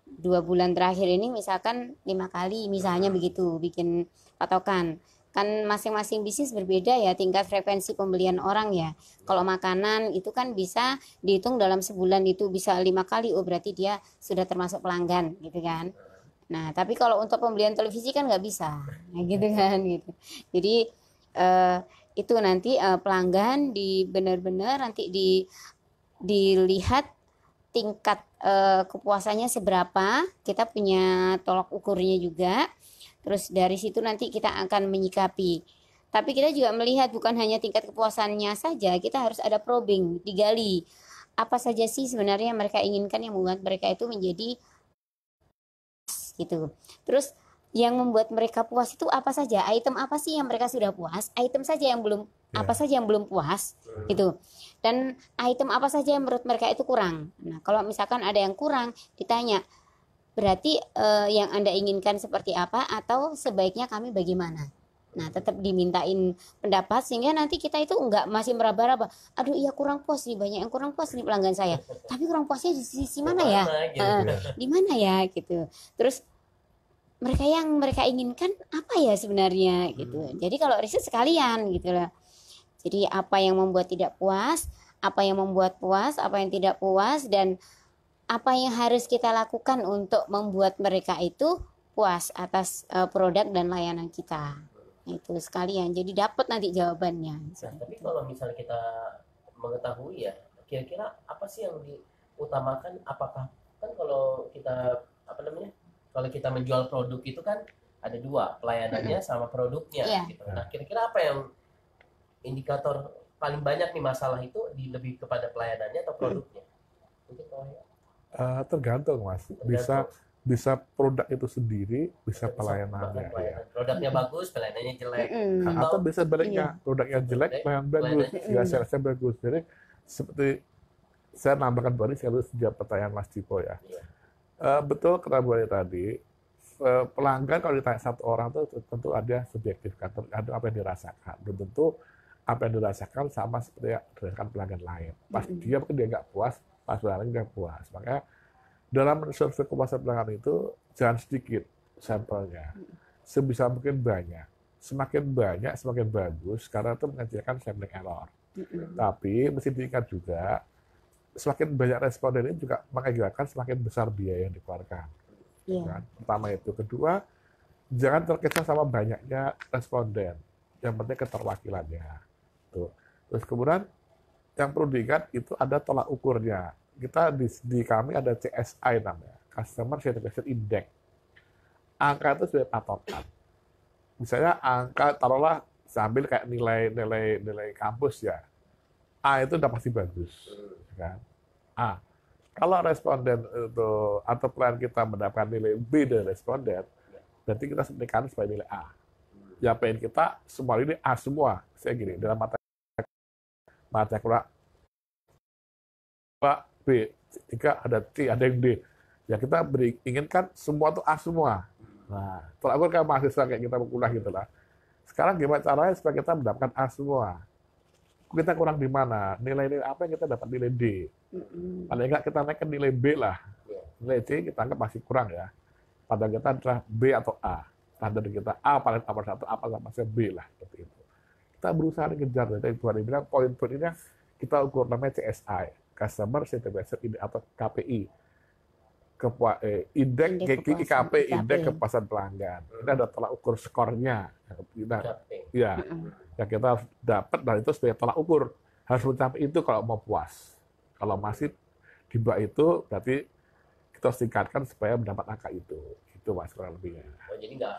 Speaker 3: dua bulan terakhir ini misalkan lima kali misalnya hmm. begitu bikin patokan kan masing-masing bisnis berbeda ya tingkat frekuensi pembelian orang ya. Kalau makanan itu kan bisa dihitung dalam sebulan itu bisa lima kali, oh berarti dia sudah termasuk pelanggan gitu kan. Nah tapi kalau untuk pembelian televisi kan nggak bisa, gitu kan gitu. Jadi eh, itu nanti eh, pelanggan di benar-benar nanti di dilihat tingkat eh, kepuasannya seberapa, kita punya tolok ukurnya juga Terus dari situ nanti kita akan menyikapi. Tapi kita juga melihat bukan hanya tingkat kepuasannya saja, kita harus ada probing, digali. Apa saja sih sebenarnya yang mereka inginkan yang membuat mereka itu menjadi gitu. Terus yang membuat mereka puas itu apa saja? Item apa sih yang mereka sudah puas? Item saja yang belum yeah. apa saja yang belum puas gitu. Dan item apa saja yang menurut mereka itu kurang. Nah, kalau misalkan ada yang kurang, ditanya, berarti eh, yang Anda inginkan seperti apa atau sebaiknya kami bagaimana. Nah, tetap dimintain pendapat sehingga nanti kita itu enggak masih meraba-raba. Aduh, iya kurang puas nih, banyak yang kurang puas nih pelanggan saya. Tapi kurang puasnya di sisi mana ya? Uh, di mana ya gitu. Terus mereka yang mereka inginkan apa ya sebenarnya gitu. Hmm. Jadi kalau riset sekalian gitu loh. Jadi apa yang membuat tidak puas, apa yang membuat puas, apa yang tidak puas dan apa yang harus kita lakukan untuk membuat mereka itu puas atas uh, produk dan layanan kita nah, itu sekalian jadi dapat nanti jawabannya nah,
Speaker 1: tapi kalau misalnya kita mengetahui ya kira-kira apa sih yang diutamakan apakah kan kalau kita apa namanya kalau kita menjual produk itu kan ada dua pelayanannya mm -hmm. sama produknya yeah. gitu. nah kira-kira apa yang indikator paling banyak nih masalah itu di lebih kepada pelayanannya atau produknya mm -hmm. mungkin kalau
Speaker 2: Uh, tergantung mas, bisa bisa produk itu sendiri, bisa pelayanannya. Ya.
Speaker 1: Produknya bagus, pelayanannya jelek. Mm. atau bisa baliknya, iya.
Speaker 2: produknya jelek, pelayan bagus, nggak mm. saya bagus. Jadi seperti saya nambahkan tadi saya sejak pertanyaan Mas Cipo ya. Uh, betul kata buat tadi, uh, pelanggan kalau ditanya satu orang tuh tentu ada subjektif kan, ada apa yang dirasakan. dan tentu apa yang dirasakan sama seperti yang dirasakan pelanggan lain. Pas mm dia mungkin dia nggak puas, pas Bang nggak puas. Maka dalam survei kepuasan pelanggan itu jangan sedikit sampelnya, sebisa mungkin banyak. Semakin banyak semakin bagus karena itu menghasilkan sampling error. Tapi mesti diingat juga semakin banyak responden ini juga mengakibatkan semakin besar biaya yang dikeluarkan. Yeah. Gitu kan? Pertama itu, kedua jangan terkesan sama banyaknya responden. Yang penting keterwakilannya. Tuh. Terus kemudian yang perlu diingat itu ada tolak ukurnya. Kita di, di kami ada CSI namanya, Customer Satisfaction Index. Angka itu sudah patokan. Misalnya angka taruhlah sambil kayak nilai nilai nilai kampus ya. A itu udah pasti bagus, kan? A. Kalau responden itu atau klien kita mendapatkan nilai B dari responden, berarti kita setikan sebagai nilai A. Ya pengen kita semua ini A semua. Saya gini dalam mata mata kurang pak B, jika ada T, ada yang D. Ya kita beri, inginkan semua itu A semua. Nah, terakhir aku kan mahasiswa kayak kita kuliah gitu lah. Sekarang gimana caranya supaya kita mendapatkan A semua? Kita kurang di mana? Nilai-nilai apa yang kita dapat nilai D? Paling enggak kita naikkan nilai B lah. Iya. Nilai C kita anggap masih kurang ya. Padahal kita adalah B atau A. Standar kita A paling apa satu, apa sama B lah. Seperti itu kita berusaha ngejar dari Tuhan bilang poin ini kita ukur namanya CSI customer satisfaction index atau KPI Kepua, eh, indeks KPI indeks kepuasan pelanggan ini ada tolak ukur skornya nah, ya ya kita dapat dan itu sebagai tolak ukur harus mencapai itu kalau mau puas kalau masih di bawah itu berarti kita harus tingkatkan supaya mendapat angka itu itu mas kurang lebihnya
Speaker 1: oh, jadi nggak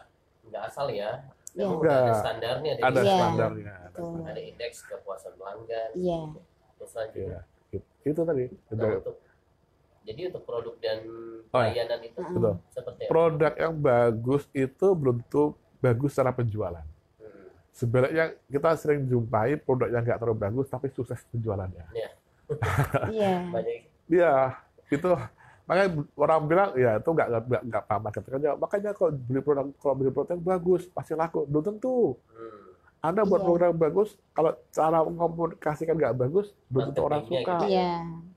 Speaker 1: nggak asal ya Ya. ada standarnya ada, ada
Speaker 2: standarnya. Ada,
Speaker 1: ada indeks kepuasan pelanggan. Iya. Iya.
Speaker 2: Itu tadi. Nah, untuk,
Speaker 1: jadi untuk produk dan layanan oh, iya. itu Betul. seperti Produk
Speaker 2: yang bagus itu belum tentu bagus secara penjualan. sebaliknya Sebenarnya kita sering jumpai produk yang nggak terlalu bagus tapi sukses penjualannya. Iya. Iya. Iya, itu Makanya orang bilang, ya itu nggak nggak nggak paham marketingnya. Makanya kalau beli produk kalau beli produk yang bagus pasti laku. Belum tentu.
Speaker 4: Hmm.
Speaker 2: Anda buat iya. program bagus, kalau cara mengkomunikasikan nggak bagus, belum tentu orang suka. Gitu ya? Iya.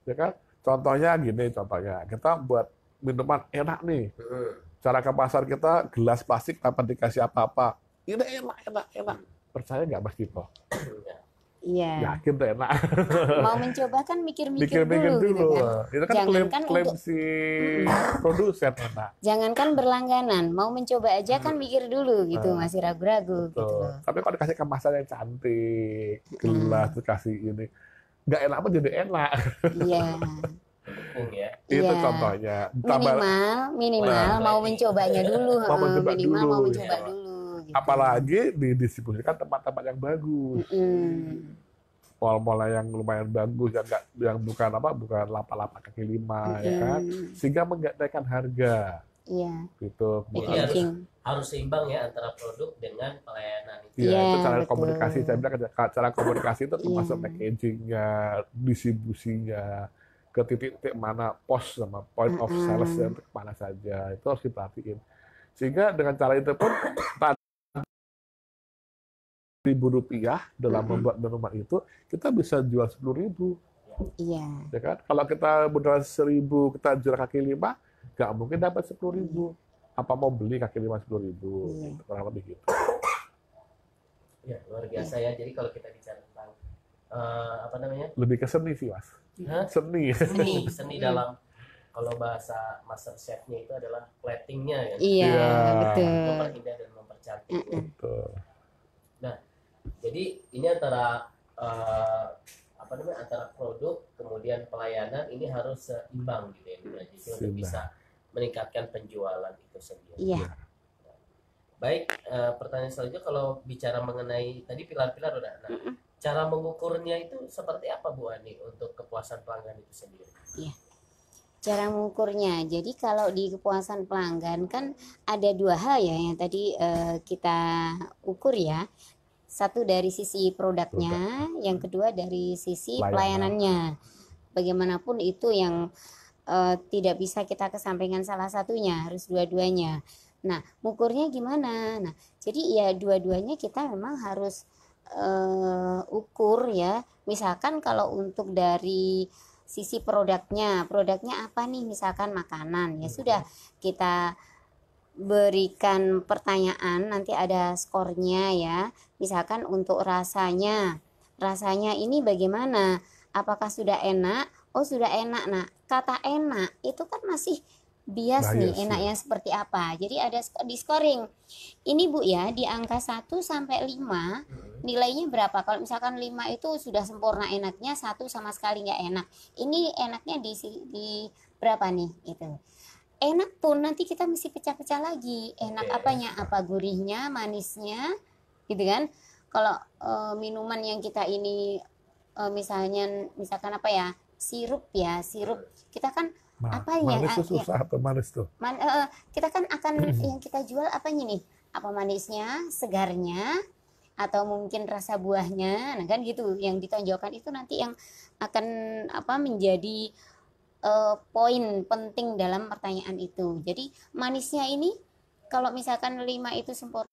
Speaker 2: Ya kan? Contohnya gini, contohnya kita buat minuman enak nih. Hmm. Cara ke pasar kita gelas plastik tanpa dikasih apa-apa.
Speaker 3: Ini enak, enak, enak. Hmm.
Speaker 2: Percaya nggak Mas Tito? Ya. Iya. Yakin tuh enak. Mau
Speaker 3: mencoba kan mikir-mikir dulu, dulu. Gitu kan. Itu kan Jangankan klaim, klaim untuk, si
Speaker 2: produsen enak.
Speaker 3: Jangankan berlangganan, mau mencoba aja kan mikir dulu gitu, nah, masih ragu-ragu gitu.
Speaker 2: Tapi kalau dikasih kemasan yang cantik, gelas hmm. dikasih ini, nggak enak pun jadi enak. Iya.
Speaker 3: ya. Itu ya. contohnya.
Speaker 2: Tambah, minimal,
Speaker 3: minimal nah, mau mencobanya dulu. Mau mencoba minimal dulu, mau mencoba ya. dulu
Speaker 2: apalagi didistribusikan tempat-tempat yang bagus mm. mall-mall yang lumayan bagus yang gak, yang bukan apa bukan lapak-lapak kaki lima mm. ya kan sehingga menggadaikan harga Iya. Gitu. Jadi harus,
Speaker 1: harus seimbang ya antara produk dengan pelayanan. Iya, ya, itu iya, cara betul. komunikasi. Saya
Speaker 2: bilang cara komunikasi itu termasuk yeah. packagingnya, distribusinya, ke titik-titik mana pos sama point of sales dan kemana saja itu harus diperhatiin sehingga dengan cara itu pun ribu rupiah dalam membuat minuman itu, kita bisa jual sepuluh ribu. Iya. Ya kan? Kalau kita modal seribu, kita jual kaki lima, nggak mungkin dapat sepuluh ribu. Iya. Apa mau beli kaki lima sepuluh ribu? Iya. Gitu, kurang lebih gitu.
Speaker 1: Ya luar biasa ya. Jadi kalau kita bicara tentang uh, apa namanya?
Speaker 2: Lebih ke seni sih mas.
Speaker 1: Hah? Seni. Seni, seni dalam kalau bahasa master chefnya itu adalah platingnya ya. Iya, iya. betul. Memperindah dan mempercantik. Betul jadi ini antara uh, apa namanya antara produk kemudian pelayanan ini harus seimbang gitu ya jadi untuk bisa meningkatkan penjualan itu sendiri. Iya. iya. baik, uh, pertanyaan selanjutnya kalau bicara mengenai tadi pilar-pilar udah. Nah, mm -mm. cara mengukurnya itu seperti apa Bu Ani untuk kepuasan pelanggan itu sendiri?
Speaker 4: Iya
Speaker 3: cara mengukurnya. Jadi kalau di kepuasan pelanggan kan ada dua hal ya yang tadi uh, kita ukur ya satu dari sisi produknya, Produk. yang kedua dari sisi Layanan. pelayanannya. Bagaimanapun itu yang uh, tidak bisa kita kesampingkan salah satunya, harus dua-duanya. Nah, ukurnya gimana? Nah, jadi ya dua-duanya kita memang harus uh, ukur ya. Misalkan kalau untuk dari sisi produknya, produknya apa nih? Misalkan makanan ya sudah iya. kita berikan pertanyaan nanti ada skornya ya misalkan untuk rasanya rasanya ini bagaimana apakah sudah enak oh sudah enak nah kata enak itu kan masih bias nah, nih yes, iya. enaknya yes. seperti apa. Jadi ada di scoring. Ini Bu ya di angka 1 sampai 5 hmm. nilainya berapa? Kalau misalkan 5 itu sudah sempurna enaknya, satu sama sekali nggak enak. Ini enaknya di di berapa nih itu enak pun nanti kita mesti pecah-pecah lagi enak okay. Iya. apanya apa gurihnya manisnya gitu kan kalau e, minuman yang kita ini e, misalnya misalkan apa ya sirup ya sirup kita kan Ma apa ya? manis ah, ya. susah
Speaker 2: ya, apa manis tuh
Speaker 3: man, e, kita kan akan yang kita jual apanya nih apa manisnya segarnya atau mungkin rasa buahnya nah kan gitu yang ditonjolkan itu nanti yang akan apa menjadi uh, poin penting dalam pertanyaan itu. Jadi manisnya ini kalau misalkan 5 itu sempurna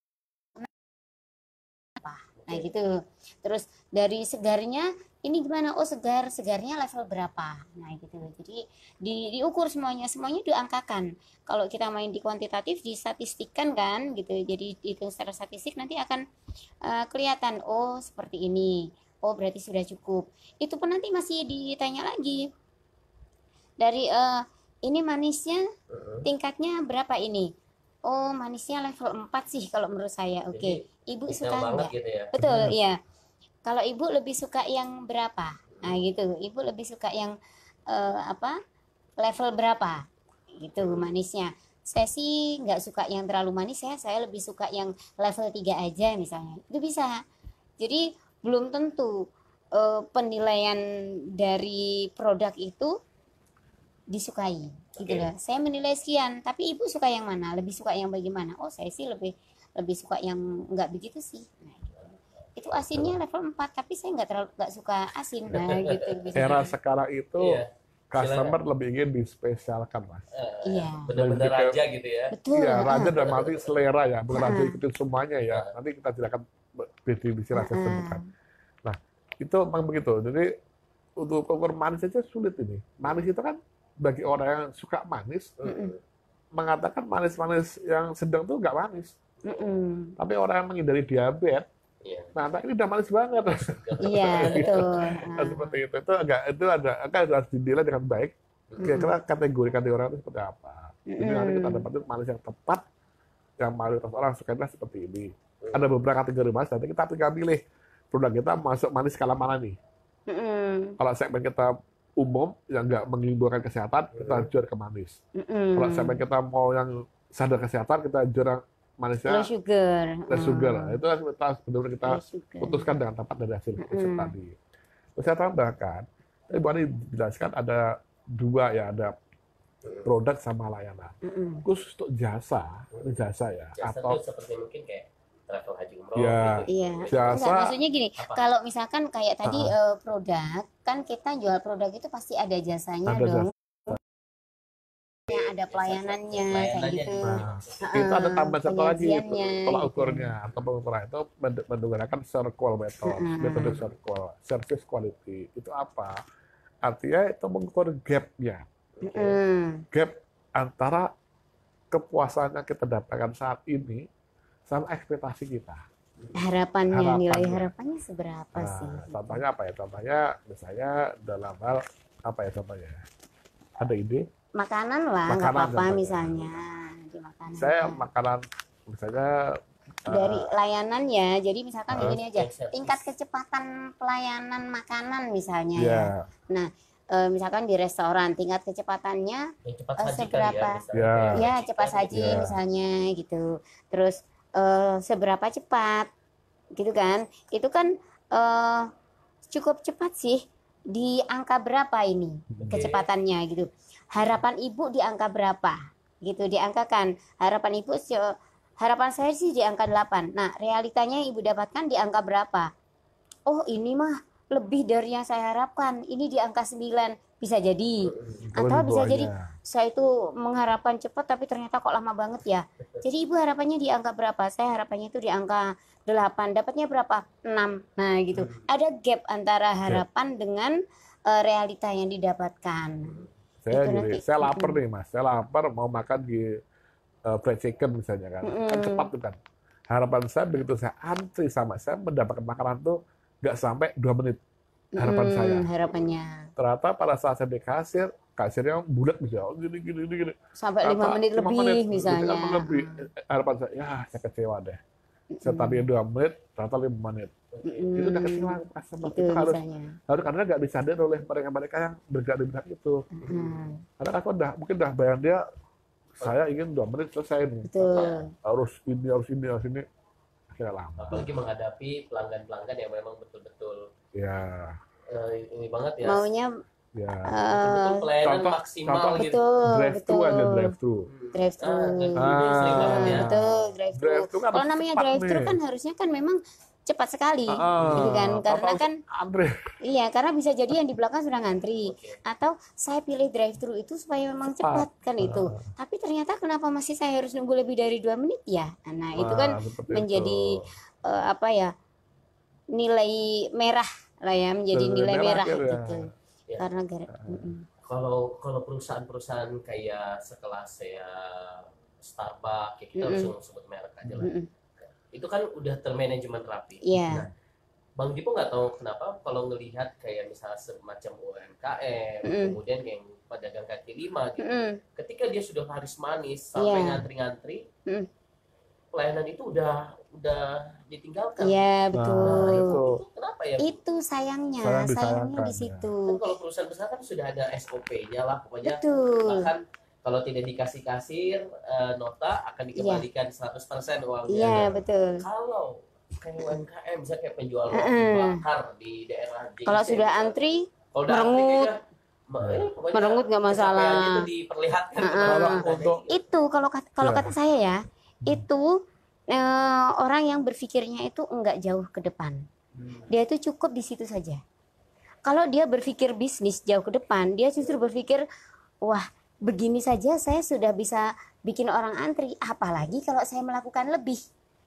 Speaker 3: apa? Nah, gitu. Terus dari segarnya ini gimana? Oh, segar, segarnya level berapa? Nah, gitu. Jadi di diukur semuanya, semuanya diangkakan. Kalau kita main di kuantitatif di statistikan kan gitu. Jadi itu secara statistik nanti akan uh, kelihatan oh seperti ini oh berarti sudah cukup itu pun nanti masih ditanya lagi dari uh, ini manisnya tingkatnya berapa ini oh manisnya level 4 sih kalau menurut saya oke okay. ibu suka enggak gitu
Speaker 4: ya. betul ya
Speaker 3: kalau ibu lebih suka yang berapa nah gitu ibu lebih suka yang uh, apa level berapa gitu manisnya saya sih nggak suka yang terlalu manis ya saya lebih suka yang level 3 aja misalnya itu bisa jadi belum tentu uh, penilaian dari produk itu disukai gitu okay. loh saya menilai sekian tapi ibu suka yang mana lebih suka yang bagaimana oh saya sih lebih lebih suka yang enggak begitu sih nah, itu asinnya level 4 tapi saya enggak terlalu enggak suka asin nah, nah gitu, gitu era
Speaker 2: sekarang itu yeah customer lebih ingin dispesialkan mas. Eh, iya. Benar-benar raja gitu ya. Betul. Iya raja dan mati selera ya, bukan raja nah. ikutin semuanya ya. Nah. Nanti kita tidak akan berbicara raja bukan. Nah itu memang begitu. Jadi untuk ukur manis saja sulit ini. Manis itu kan bagi orang yang suka manis mm mengatakan manis-manis yang sedang tuh nggak manis. Mm Tapi orang yang menghindari diabetes Yeah. Iya. Nah, ini udah manis banget. Iya, gitu. betul. Nah, seperti itu. Itu agak itu ada kan harus dinilai dengan baik. Kira-kira mm. kategori kategori orang itu seperti apa. Jadi nanti kita dapatin manis yang tepat, yang mayoritas orang suka adalah seperti ini. Mm. Ada beberapa kategori manis, nanti kita tinggal pilih produk kita masuk manis skala mana nih. Mm. Kalau segmen kita umum yang nggak menghiburkan kesehatan hmm. kita jual ke manis. Mm-mm. Kalau sampai kita mau yang sadar kesehatan kita jual yang manisnya less
Speaker 3: sugar. Less sugar. Mm. Itu
Speaker 2: kita benar kita putuskan dengan tepat dari hasil mm riset tadi. Terus saya tambahkan, tadi Bu Ani jelaskan ada dua ya ada produk sama layanan. Mm -mm. Khusus untuk jasa, jasa ya. Jasa atau
Speaker 1: seperti mungkin kayak travel haji umroh ya, gitu. Iya. iya.
Speaker 2: maksudnya
Speaker 3: gini, apa? kalau misalkan kayak tadi uh -huh. uh, produk, kan kita jual produk itu pasti ada jasanya ada dong. Jasa. Iya, ada pelayanannya, kayak gitu. Nah, itu ada tambah satu lagi itu gitu.
Speaker 2: ukurnya atau pengukuran itu menggunakan circle method, uh -huh. metode circle, service quality. Itu apa? Artinya itu mengukur gapnya. Uh -huh. Gap antara kepuasannya kita dapatkan saat ini sama ekspektasi kita.
Speaker 3: Harapannya, harapannya. nilai harapannya seberapa nah, sih? Contohnya apa
Speaker 2: ya? Contohnya misalnya dalam hal apa ya contohnya? Ada ide?
Speaker 3: Makanan lah, nggak apa-apa misalnya. Di makanan
Speaker 2: Saya ya. makanan misalnya
Speaker 3: dari uh, layanan ya. Jadi misalkan uh, eh, begini aja, tingkat kecepatan pelayanan makanan misalnya yeah. Iya. Nah, E, misalkan di restoran tingkat kecepatannya cepat seberapa ya, ya, ya cepat saji ya. Iya. Iya, misalnya gitu terus uh, seberapa cepat gitu kan itu kan uh, cukup cepat sih di angka berapa ini okay. kecepatannya gitu harapan ibu di angka berapa gitu diangkakan harapan ibu harapan saya sih di angka 8 nah realitanya ibu dapatkan di angka berapa oh ini mah lebih dari yang saya harapkan. Ini di angka 9 bisa jadi. Eh, Atau bisa jadi saya itu mengharapkan cepat tapi ternyata kok lama banget ya. Jadi Ibu harapannya di angka berapa? Saya harapannya itu di angka 8. Dapatnya berapa? 6. Nah, gitu. Hmm. Ada gap antara harapan gap. dengan uh, realita yang didapatkan. Saya gitu gini, saya lapar nih,
Speaker 2: Mas. Saya lapar mau makan di uh, fried chicken misalnya kan. Hmm. Kan cepat tuh kan. Harapan saya begitu saya antri sama saya mendapatkan makanan tuh nggak sampai dua menit harapan hmm, saya. Harapannya. Ternyata pada saat saya di kasir, kasirnya bulat bisa ya. gini gini gini.
Speaker 3: Sampai lima menit lebih menit, misalnya. Menit
Speaker 2: lebih. Hmm. Eh, harapan saya, ya saya kecewa deh. Hmm. Saya tadi dua menit, ternyata lima menit. Mm. Itu udah kecewa
Speaker 1: pas sama itu kita harus,
Speaker 2: harus karena gak disadari oleh mereka-mereka yang bergerak di bidang itu. Mm. Karena aku udah mungkin udah bayang dia, saya ingin dua menit selesai nih. Harus ini, harus ini, harus ini kira lama apalagi
Speaker 1: menghadapi pelanggan-pelanggan yang memang betul-betul ya ini banget ya maunya
Speaker 2: ya betul-betul
Speaker 1: pelayanan contoh, maksimal contoh, gitu drive thru ada
Speaker 2: drive thru
Speaker 4: drive
Speaker 3: thru ah, ah, ya. betul drive thru, kan kalau namanya drive thru kan harusnya kan memang cepat sekali uh, gitu kan karena kan antri. iya karena bisa jadi yang di belakang sudah ngantri okay. atau saya pilih drive thru itu supaya memang cepat, cepat kan uh. itu tapi ternyata kenapa masih saya harus nunggu lebih dari dua menit ya nah itu kan nah, menjadi itu. Uh, apa ya nilai merah lah ya menjadi nilai merah, merah gitu ya. karena gara nah.
Speaker 1: kalau kalau perusahaan-perusahaan kayak sekelas saya Starbucks ya kita mm -hmm. langsung sebut merek aja lah mm -hmm itu kan udah termanajemen rapi yeah. nah, Bang Dipo nggak tahu kenapa kalau ngelihat kayak misalnya semacam UMKM, mm. kemudian yang pedagang kaki lima gitu, mm. ketika dia sudah laris manis iya. sampai ngantri-ngantri, mm. pelayanan itu udah udah ditinggalkan. Iya nah, betul. Nah, itu, itu kenapa ya? Itu sayangnya, sayangnya di situ. Kan kalau perusahaan besar kan sudah ada SOP-nya lah, pokoknya betul. bahkan kalau tidak dikasih kasir uh, nota akan iya. dikembalikan yeah. 100% uangnya. Iya, betul. Kalau kayak UMKM bisa kayak penjual uh bakar di daerah Kalau sudah antri kalau merengut antri merengut nggak masalah. Itu diperlihatkan
Speaker 3: uh -uh. itu kalau kalau iya. kata saya ya, hmm. itu uh, orang yang berpikirnya itu enggak jauh ke depan. Hmm. Dia itu cukup di situ saja. Kalau dia berpikir bisnis jauh ke depan, dia justru berpikir, wah begini saja saya sudah bisa bikin orang antri apalagi kalau saya melakukan lebih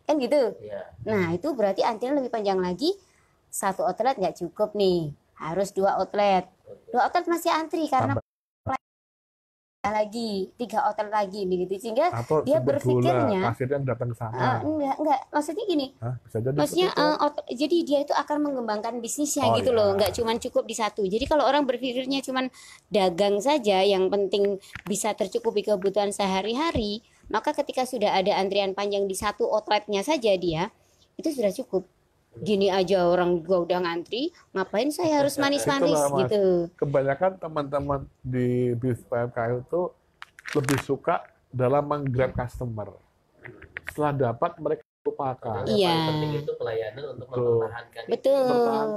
Speaker 3: kan gitu ya. nah itu berarti antri lebih panjang lagi satu outlet nggak cukup nih harus dua outlet dua outlet masih antri karena lagi tiga hotel lagi begitu sehingga Atau dia berpikirnya
Speaker 2: akhirnya datang ke sana uh, eh,
Speaker 3: enggak enggak maksudnya gini Hah, maksudnya uh, eh, hotel, jadi dia itu akan mengembangkan bisnisnya oh, gitu iya. loh enggak cuma cukup di satu jadi kalau orang berpikirnya cuma dagang saja yang penting bisa tercukupi kebutuhan sehari-hari maka ketika sudah ada antrian panjang di satu outletnya saja dia itu sudah cukup gini aja orang gua udah ngantri, ngapain saya harus manis-manis Itulah, gitu.
Speaker 2: Kebanyakan teman-teman di bisnis PMK itu lebih suka dalam menggrab customer. Setelah dapat mereka lupakan. Iya. itu pelayanan untuk Betul. mempertahankan.
Speaker 3: Betul.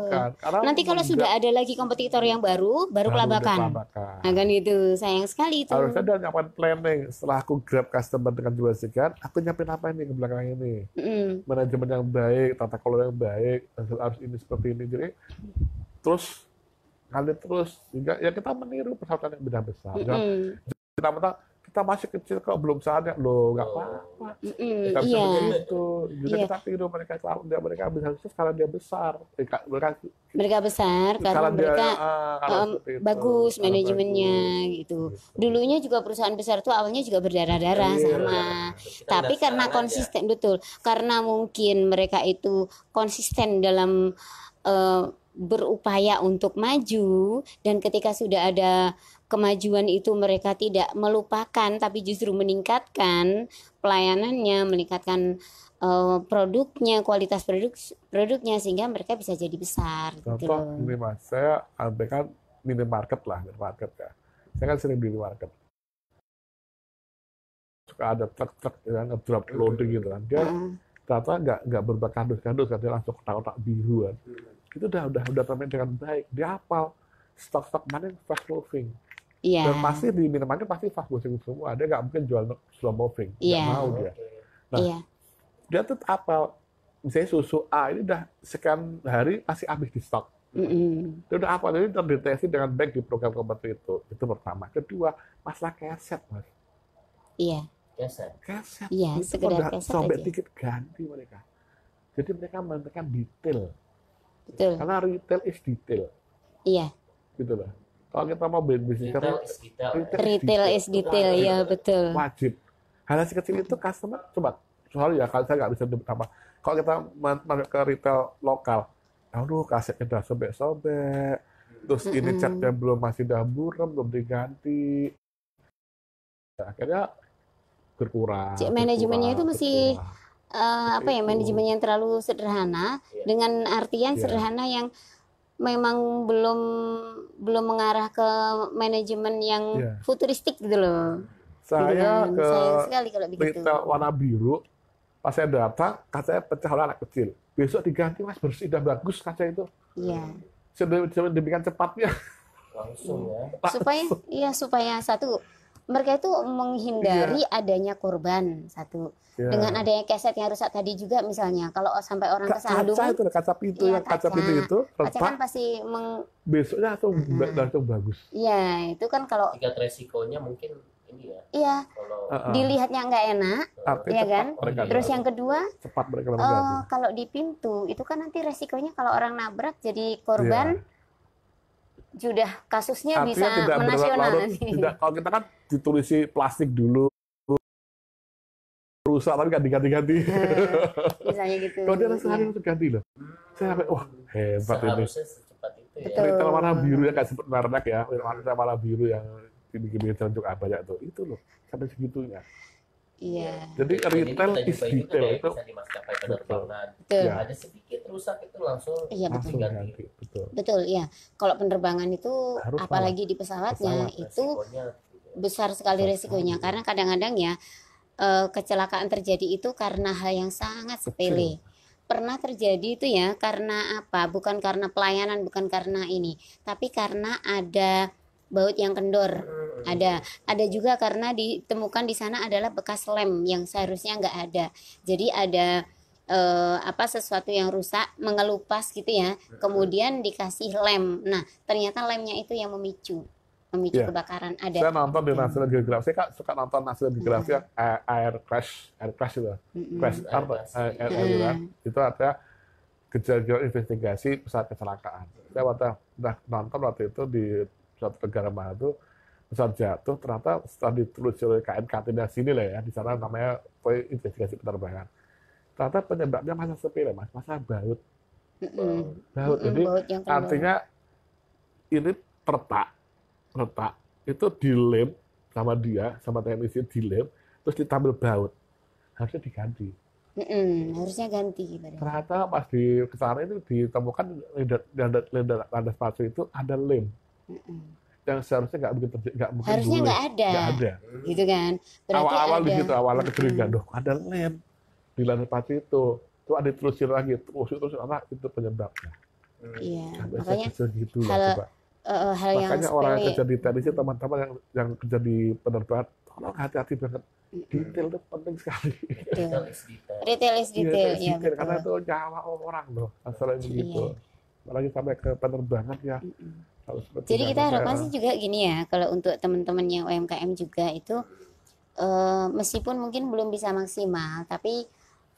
Speaker 3: Nanti kalau sudah ada lagi kompetitor yang baru, baru kelabakan. Nah kan itu gitu, sayang sekali itu. Harusnya ada
Speaker 2: nyaman planning. Setelah aku grab customer dengan jual sekian, aku nyiapin apa ini ke belakang ini. Mm. Manajemen yang baik, tata kelola yang baik, hasil harus ini seperti ini. Jadi terus ngalir terus sehingga ya kita meniru persoalan yang beda besar. Mm -hmm. Jangan, kita kita masih kecil kok belum sadar loh nggak apa-apa
Speaker 3: kita bisa yeah. begitu
Speaker 2: juga yeah. mereka tiru mereka dia mereka bisa sukses karena dia besar eh, mereka
Speaker 3: mereka besar karena, mereka dia, uh, um, bagus manajemennya bagus. Gitu. gitu dulunya juga perusahaan besar tuh awalnya juga berdarah-darah yeah. sama kita tapi karena ya. konsisten aja. betul karena mungkin mereka itu konsisten dalam uh, berupaya untuk maju dan ketika sudah ada kemajuan itu mereka tidak melupakan tapi justru meningkatkan pelayanannya, meningkatkan uh, produknya, kualitas produk produknya sehingga mereka bisa jadi besar. Gitu Contoh gitu. ini
Speaker 2: mas, saya ambilkan eh, mini lah, minimarket ya. Saya kan sering beli market. Suka ada truk-truk yang gitu ngedrop loading gitu kan. Dia uh. nggak nggak berbuat kandus-kandus kan dia langsung ketak-ketak biruan. Itu udah udah udah termain dengan baik. Dia hafal stok-stok mana yang fast moving Iya. Dan pasti di minimarket pasti fast moving semua. Dia nggak mungkin jual slow moving. Iya. yeah. mau dia. Nah, yeah. dia tuh apa? Misalnya susu A ini udah sekian hari masih habis di stok. Mm
Speaker 3: -hmm.
Speaker 2: Itu udah apa? Jadi terdeteksi dengan baik di program kompetitif itu. Itu pertama. Kedua, masalah keset, Mas.
Speaker 3: Iya. Yeah. Keset. Iya, itu sekedar keset sobek dikit
Speaker 2: ganti mereka. Jadi mereka menekan detail. Betul. Karena retail is detail. Iya. Gitu lah kalau kita mau beli bisnis retail, retail, ya. Retail, retail is detail, ya betul. Wajib. Hal yang kecil itu customer coba soalnya ya kalau saya nggak bisa dapat apa. Kalau kita masuk ke retail lokal, aduh kasetnya udah sobek-sobek, terus mm -hmm. ini catnya belum masih dah buram, belum diganti. Ya, akhirnya berkurang. manajemennya itu masih
Speaker 3: berkurang. Uh, apa ya manajemen yang terlalu sederhana yeah. dengan artian yeah. sederhana yang memang belum belum mengarah ke manajemen yang yeah. futuristik gitu loh. Saya ke sekali kalau begitu.
Speaker 2: warna biru, pas saya datang kacanya pecah oleh anak kecil. Besok diganti mas bersih dan bagus
Speaker 3: kaca itu. Iya.
Speaker 2: Yeah. demikian cepatnya. Langsung ya.
Speaker 3: Supaya, iya supaya satu mereka itu menghindari yeah. adanya korban satu yeah. dengan adanya keset yang rusak tadi juga misalnya kalau sampai orang kesandung kaca itu kaca pintu ya,
Speaker 2: yang kaca, kaca pintu itu retak, kaca kan
Speaker 3: pasti meng...
Speaker 2: besoknya atau uh-huh. langsung bagus
Speaker 3: iya itu kan kalau
Speaker 1: tingkat resikonya mungkin ini ya
Speaker 3: iya kalau dilihatnya nggak enak Arti nah, ya kan terus yang kedua
Speaker 2: cepat mereka uh,
Speaker 3: kalau di pintu itu kan nanti resikonya kalau orang nabrak jadi korban yeah sudah kasusnya Artinya bisa tidak menasional. tidak,
Speaker 2: kalau kita kan ditulisi plastik dulu rusak tapi ganti ganti ganti. misalnya gitu. Kalau dia sehari iya. itu ganti loh. Saya sampai wah hebat Seharusnya ini. Secepat itu ya. warna biru ya kayak seperti warna ya, warna warna biru yang gini-gini untuk ah, banyak tuh. Itu loh sampai segitunya. Iya. Jadi retail is detail itu. Bisa di penerbangan.
Speaker 1: Betul. Ya. Ada sedikit rusak itu langsung iya, betul. ganti. Betul.
Speaker 3: Betul, iya. Kalau penerbangan itu Harus apalagi salah. di pesawatnya Pesawat. itu resikonya, besar sekali Pesawat. resikonya karena kadang-kadang ya eh, kecelakaan terjadi itu karena hal yang sangat sepele. pernah terjadi itu ya karena apa? Bukan karena pelayanan, bukan karena ini, tapi karena ada baut yang kendor hmm, hmm, hmm. ada ada juga karena ditemukan di sana adalah bekas lem yang seharusnya nggak ada jadi ada eh, apa sesuatu yang rusak mengelupas gitu ya kemudian dikasih lem nah ternyata lemnya itu yang memicu memicu yeah. kebakaran ada saya
Speaker 2: nonton di National geografi saya kak, suka nonton National iya. geografi nah. air, crash air crash itu mm-hmm. crash air, air, air, air, iya. air, air, itu ada kejar investigasi pesawat kecelakaan saya waktu nah, nonton waktu itu di pesawat negara mana itu pesawat jatuh ternyata setelah ditelusuri oleh KNKT dari sini lah ya di sana namanya investigasi penerbangan ternyata penyebabnya masa sepele mas masa baut mm baut mm jadi artinya ini retak retak itu dilem sama dia sama teknisi dilem terus ditambil baut harusnya diganti
Speaker 3: Mm-mm, harusnya ganti padahal.
Speaker 2: ternyata pas di kesana itu ditemukan lender lender landas pasir itu ada lem yang seharusnya nggak mungkin nggak mungkin harusnya nggak ada nggak ada gitu
Speaker 3: kan Berarti awal-awal ada. begitu
Speaker 2: awalnya kecurigaan hmm. dong ada lem di lantai pati itu itu ada terusir lagi terus terus anak itu penyebabnya
Speaker 3: iya hmm. nah, makanya gitu hal, Uh, hal makanya yang orang yang kerja di
Speaker 2: teknisi teman-teman yang yang kerja di penerbangan tolong hati-hati banget detail itu penting sekali. Detail is detail. Detail iya, detail, ya, Karena itu nyawa orang loh, asalnya iya. begitu. Apalagi sampai ke penerbangan ya. Mm -hmm kalau Jadi kita harapkan sih
Speaker 3: juga gini ya, kalau untuk teman-teman yang UMKM juga itu uh, meskipun mungkin belum bisa maksimal, tapi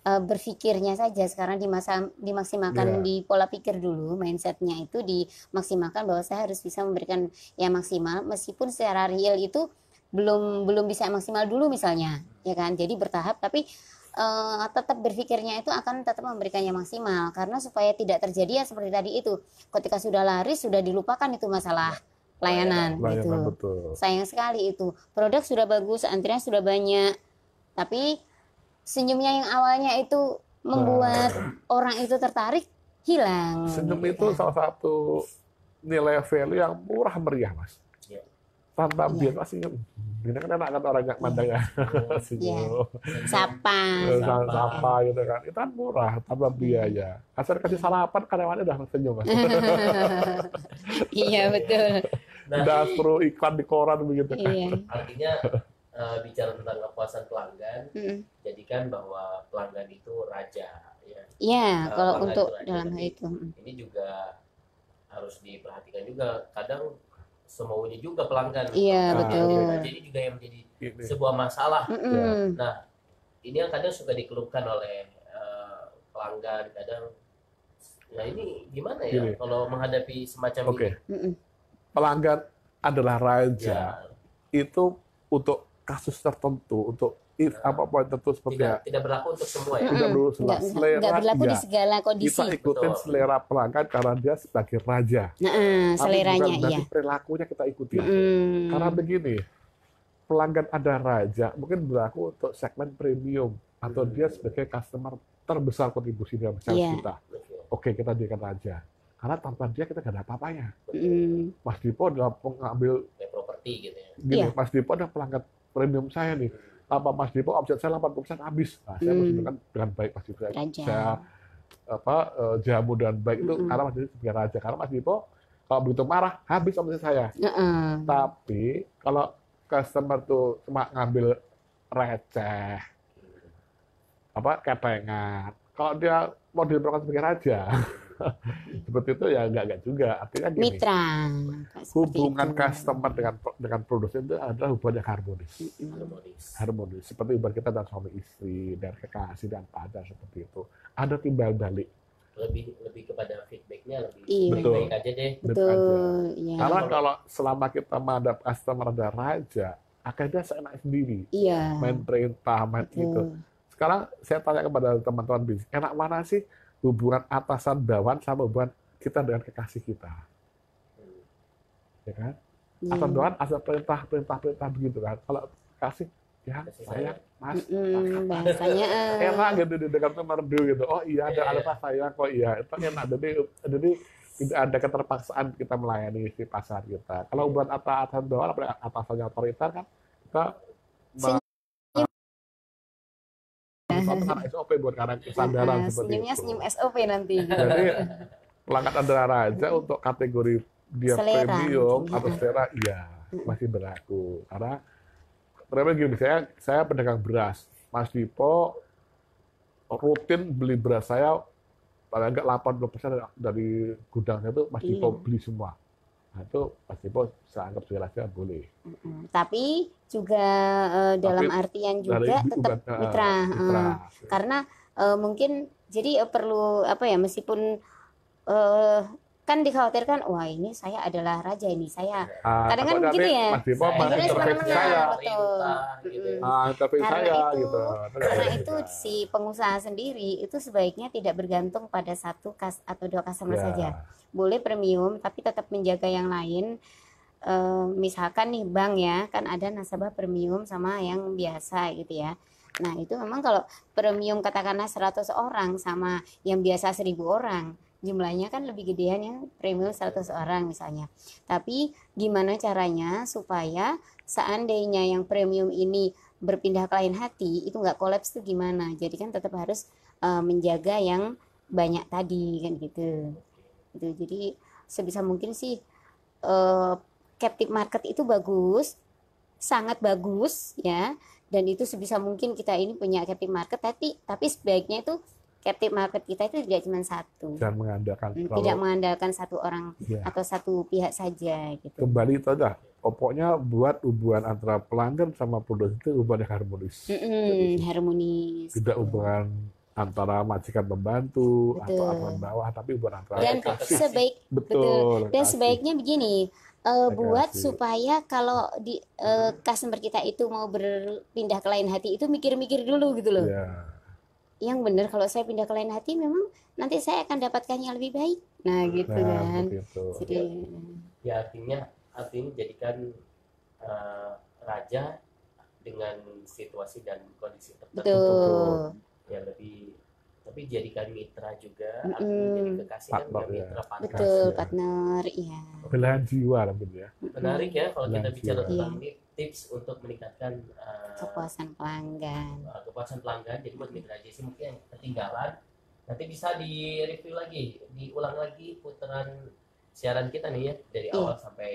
Speaker 3: uh, berpikirnya saja sekarang dimasa, dimaksimalkan yeah. di pola pikir dulu mindsetnya itu dimaksimalkan bahwa saya harus bisa memberikan yang maksimal meskipun secara real itu belum belum bisa maksimal dulu misalnya ya kan jadi bertahap tapi uh, tetap berpikirnya itu akan tetap memberikan yang maksimal karena supaya tidak terjadi ya seperti tadi itu ketika sudah lari sudah dilupakan itu masalah iya, layanan, layanan gitu. Sayang sekali itu. Produk sudah bagus, antrian sudah banyak, tapi senyumnya yang awalnya itu membuat nah. orang itu tertarik hilang.
Speaker 2: Senyum gitu itu kan. salah satu nilai value yang murah meriah, Mas tanpa yeah. biar pasti Gini kan enak kan orang nggak mandang ya. Yeah. Iya. Sapa. Eh, sapa. Sapa gitu kan. Itu kan murah, tambah hmm. biaya. Asal kasih sarapan karyawannya udah senyum.
Speaker 4: iya betul.
Speaker 2: Nah, udah seru iklan di koran begitu kan. Iya. Artinya
Speaker 1: uh, bicara tentang kepuasan pelanggan, mm -hmm. jadikan bahwa pelanggan itu raja. Iya, ya, Iya. uh, kalau untuk dalam
Speaker 2: hal itu. Hmm.
Speaker 1: Ini juga harus diperhatikan juga. Kadang semaunya juga pelanggan. Iya nah, betul. jadi juga yang menjadi iya, iya. sebuah masalah. Mm Nah ini yang kadang suka dikeluhkan oleh uh, pelanggan kadang. Nah ini gimana ya Gini. kalau menghadapi semacam okay. ini?
Speaker 2: Mm -hmm. Pelanggan adalah raja. Ya. Itu untuk kasus tertentu untuk if apa apa nah, tertutup seperti tidak, ya.
Speaker 1: tidak berlaku untuk semua
Speaker 2: ya. Tidak berlaku semua. Tidak, selera tidak berlaku ya. di segala
Speaker 3: iya. kondisi. Kita ikutin Betul. selera
Speaker 2: pelanggan karena dia sebagai raja. Nah, eh, Tapi seleranya bukan iya. perilakunya kita ikuti. Hmm. Karena begini, pelanggan ada raja mungkin berlaku untuk segmen premium atau mm. dia sebagai customer terbesar kontribusi dalam iya. sales yeah. kita. Oke, kita jadikan raja. Karena tanpa dia kita gak ada apa-apanya. Hmm. Mas Dipo adalah pengambil ya, properti
Speaker 1: gitu ya.
Speaker 4: Gini, yeah.
Speaker 2: Mas Dipo adalah pelanggan premium saya nih. Mm tanpa Mas Depo omset saya 80% habis. Nah, saya hmm. dengan baik Mas Depo. Saya, apa eh, jamu dan baik itu karena Mas Depo sebagai raja karena Mas Depo kalau begitu marah habis omset saya. Tapi kalau customer tuh cuma ngambil receh apa kepengen kalau dia mau diperlakukan sebagai raja seperti itu ya enggak enggak juga artinya gini, mitra hubungan itu. customer dengan dengan produsen itu adalah hubungannya yang harmonis harmonis harmonis seperti hubungan kita dengan suami istri dan kekasih dan pacar seperti itu ada timbal balik
Speaker 1: lebih lebih kepada feedbacknya lebih
Speaker 4: iya. betul baik aja deh betul, betul iya. karena kalau
Speaker 2: selama kita menghadap customer ada raja akhirnya saya seenak sendiri iya. main perintah main betul. itu sekarang saya tanya kepada teman-teman bisnis enak mana sih hubungan atasan bawahan sama hubungan kita dengan kekasih kita. Ya kan? Hmm. Atasan bawahan asal perintah, perintah, perintah begitu kan. Kalau kasih ya saya mas. Mm, bahasanya eh. enak gitu di tuh merdu gitu. Oh iya ada ada apa saya kok iya. Itu enak. Kan jadi jadi tidak ada keterpaksaan kita melayani si pasar kita. Kalau buat atasan bawahan, atasannya otoriter kan kita karena iya. SOP buat karena kesadaran uh, seperti senyumnya itu.
Speaker 3: senyum SOP nanti. Jadi
Speaker 2: pelangkat antara raja untuk kategori dia selera. premium gitu. atau selera, iya masih berlaku. Karena premium gini, saya, saya pedagang beras. Mas Dipo rutin beli beras saya paling enggak 80 persen dari gudangnya itu Mas Dipo iya. beli semua. Nah, itu pasti bos saya anggap segala segala boleh.
Speaker 3: Tapi juga uh, dalam Tapi, artian juga tetap mitra, uh, mitra. Uh, karena uh, mungkin jadi uh, perlu apa ya meskipun uh, kan dikhawatirkan wah ini saya adalah raja ini saya iya. ah, kadang kan gitu ya
Speaker 4: Mas Bimo saya, saya betul iya,
Speaker 3: gitu ya. ah, karena itu, gitu.
Speaker 4: karena
Speaker 2: iya.
Speaker 3: itu si pengusaha sendiri itu sebaiknya tidak bergantung pada satu kas atau dua customer ya. saja boleh premium tapi tetap menjaga yang lain e, misalkan nih bank ya kan ada nasabah premium sama yang biasa gitu ya nah itu memang kalau premium katakanlah 100 orang sama yang biasa 1000 orang jumlahnya kan lebih gedean ya premium 100 orang misalnya tapi gimana caranya supaya seandainya yang premium ini berpindah ke lain hati itu nggak kolaps tuh gimana jadi kan tetap harus uh, menjaga yang banyak tadi kan gitu itu jadi sebisa mungkin sih uh, captive market itu bagus sangat bagus ya dan itu sebisa mungkin kita ini punya captive market tapi tapi sebaiknya itu captive market kita itu tidak cuma satu. Dan
Speaker 2: mengandalkan. Hmm, tidak
Speaker 3: mengandalkan satu orang ya. atau satu pihak saja. Gitu. Kembali
Speaker 2: itu dah. Pokoknya buat hubungan antara pelanggan sama produsen itu hubungan yang harmonis. Mm -hmm,
Speaker 3: harmonis.
Speaker 2: Tidak hubungan antara majikan membantu betul. atau orang bawah tapi hubungan
Speaker 3: antara dan kasih. sebaik betul, betul. dan kasih. sebaiknya begini uh, buat supaya kalau di uh, customer kita itu mau berpindah ke lain hati itu mikir-mikir dulu gitu loh yeah yang benar kalau saya pindah ke lain hati memang nanti saya akan dapatkan yang lebih baik
Speaker 1: nah gitu nah, kan jadi ya, ya artinya artinya jadikan uh, raja dengan situasi dan kondisi tertentu Betul. ya lebih tapi jadikan mitra juga mm. jadi kekasih kan mitra
Speaker 2: partner ya. betul
Speaker 3: ya. partner iya
Speaker 2: belahan jiwa lah ya menarik ya kalau Belahan kita bicara tentang
Speaker 1: ini tips untuk meningkatkan uh, kepuasan pelanggan uh, kepuasan pelanggan jadi buat mitra JC mungkin yang ketinggalan nanti bisa di review lagi diulang lagi putaran siaran kita nih ya dari iya. awal yeah. sampai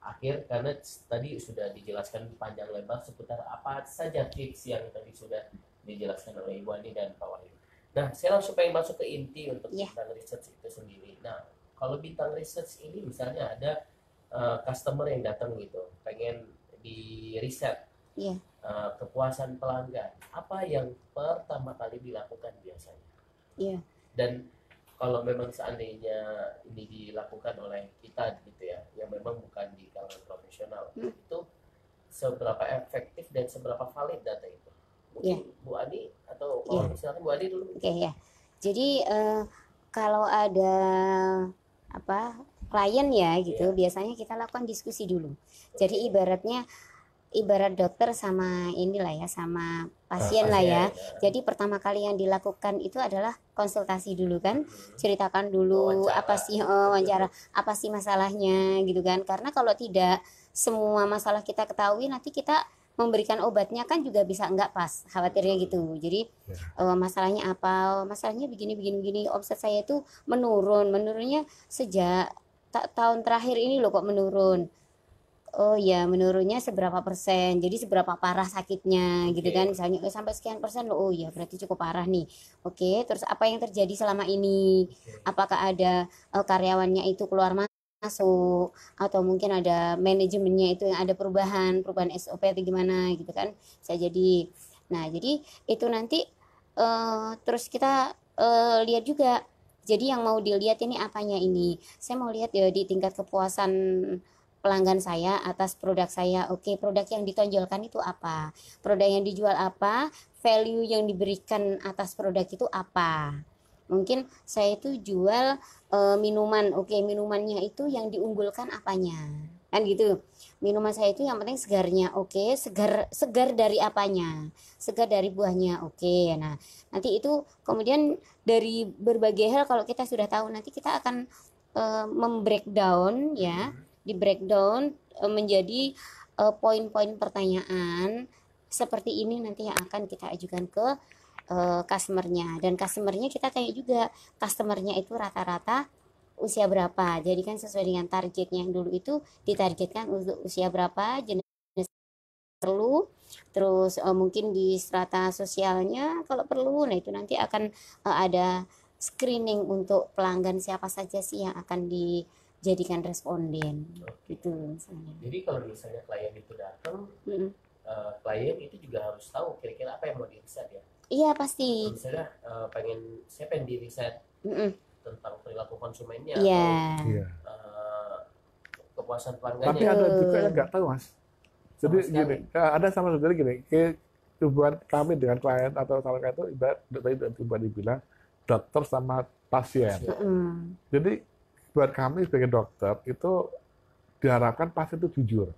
Speaker 1: akhir karena tadi sudah dijelaskan panjang lebar seputar apa saja tips yang tadi sudah dijelaskan oleh Ibu Ani dan Pak Wahyu. Nah, saya langsung pengen masuk ke inti untuk yeah. bintang research itu sendiri. Nah, kalau bintang research ini misalnya ada uh, customer yang datang gitu, pengen di riset yeah. Iya. uh, kepuasan pelanggan apa yang pertama kali dilakukan biasanya yeah. dan kalau memang seandainya ini dilakukan oleh kita gitu ya yang memang bukan di kalangan profesional hmm. itu seberapa efektif dan seberapa valid data itu mungkin yeah. Bu Ani atau iya. kalau yeah. misalnya Bu Adi dulu oke okay,
Speaker 3: ya jadi uh, kalau ada apa klien ya gitu yeah. biasanya kita lakukan diskusi dulu jadi ibaratnya ibarat dokter sama inilah ya sama pasien uh, lah ya. Jadi pertama kali yang dilakukan itu adalah konsultasi dulu kan, hmm. ceritakan dulu wawancara. apa sih oh, wawancara, apa sih masalahnya gitu kan. Karena kalau tidak semua masalah kita ketahui nanti kita memberikan obatnya kan juga bisa enggak pas khawatirnya hmm. gitu jadi ya. uh, masalahnya apa oh, masalahnya begini begini begini omset saya itu menurun menurunnya sejak tahun terakhir ini loh kok menurun oh ya menurunnya seberapa persen jadi seberapa parah sakitnya okay. gitu kan misalnya oh, sampai sekian persen loh oh ya berarti cukup parah nih oke okay, terus apa yang terjadi selama ini okay. apakah ada uh, karyawannya itu keluar masuk atau mungkin ada manajemennya itu yang ada perubahan perubahan SOP atau gimana gitu kan bisa jadi nah jadi itu nanti uh, terus kita uh, lihat juga jadi yang mau dilihat ini apanya ini. Saya mau lihat ya di tingkat kepuasan pelanggan saya atas produk saya. Oke, produk yang ditonjolkan itu apa? Produk yang dijual apa? Value yang diberikan atas produk itu apa? Mungkin saya itu jual e, minuman. Oke, minumannya itu yang diunggulkan apanya? kan gitu minuman saya itu yang penting segarnya oke okay. segar segar dari apanya segar dari buahnya oke okay. nah nanti itu kemudian dari berbagai hal kalau kita sudah tahu nanti kita akan uh, membreakdown ya hmm. di breakdown uh, eh, menjadi uh, poin-poin pertanyaan seperti ini nanti yang akan kita ajukan ke uh, customernya dan customernya kita tanya juga customernya itu rata-rata usia berapa. Jadi kan sesuai dengan targetnya yang dulu itu ditargetkan untuk usia berapa, jenis perlu, terus uh, mungkin di strata sosialnya kalau perlu. Nah, itu nanti akan uh, ada screening untuk pelanggan siapa saja sih yang akan dijadikan responden. Okay. Gitu misalnya. Jadi kalau
Speaker 1: misalnya klien itu datang, mm -hmm. uh, klien itu juga harus tahu kira-kira apa yang mau di riset ya.
Speaker 3: Iya pasti. Misalnya
Speaker 1: uh, pengen saya pengen di riset mm hmm tentang perilaku konsumennya yeah. atau yeah. Iya. uh, kepuasan pelanggannya. Tapi ada juga yang nggak
Speaker 3: tahu mas.
Speaker 2: Jadi sama gini, sekali. Eh, ada sama sekali gini, hubungan kami dengan klien atau sama klien itu ibarat itu ibarat dibilang dokter sama pasien. Mm. Jadi buat kami sebagai dokter itu diharapkan pasien itu jujur,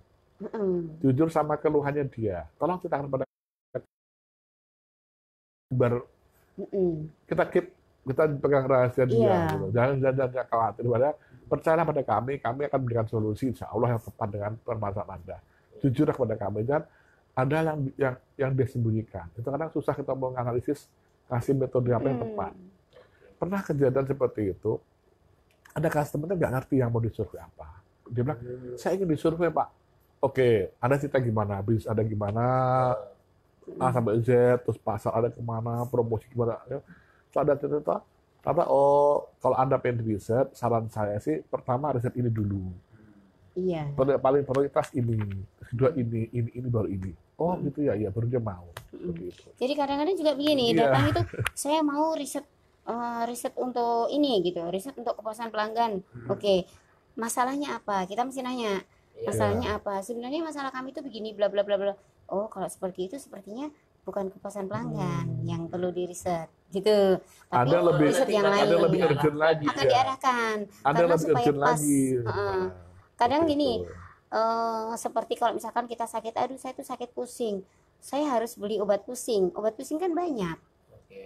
Speaker 2: mm. jujur sama keluhannya dia. Tolong ceritakan pada ber mm. kita keep kita pegang rahasia dia. Yeah. Gitu. Jangan, jangan, jangan khawatir. Padahal percayalah pada kami, kami akan memberikan solusi insya Allah yang tepat dengan permasalahan Anda. Jujur kepada kami, dan ada yang, yang, yang disembunyikan. Itu kadang susah kita mau menganalisis kasih metode apa yang hmm. tepat. Pernah kejadian seperti itu, ada customer nggak ngerti yang mau disurvey apa. Dia bilang, saya ingin disurvey Pak. Oke, ada cerita gimana, bisnis Anda gimana, A sampai Z, terus pasar ada kemana, promosi gimana ada cerita apa oh kalau anda pengen riset saran saya sih pertama riset ini dulu iya paling prioritas ini kedua ini ini ini baru ini oh hmm. gitu ya ya baru dia mau
Speaker 3: hmm. jadi kadang-kadang juga begini yeah. datang itu saya mau riset uh, riset untuk ini gitu riset untuk kepuasan pelanggan hmm. oke okay. masalahnya apa kita mesti nanya iya. masalahnya yeah. apa sebenarnya masalah kami itu begini bla bla bla bla oh kalau seperti itu sepertinya bukan kepuasan pelanggan hmm. yang perlu di riset gitu. Tapi ada lebih riset yang lain. Ada lebih ya, urgent lagi. Akan ya. diarahkan. Ada karena lebih supaya pas. Lagi. Uh, kadang gini, uh, seperti kalau misalkan kita sakit, aduh saya tuh sakit pusing, saya harus beli obat pusing. Obat pusing kan banyak.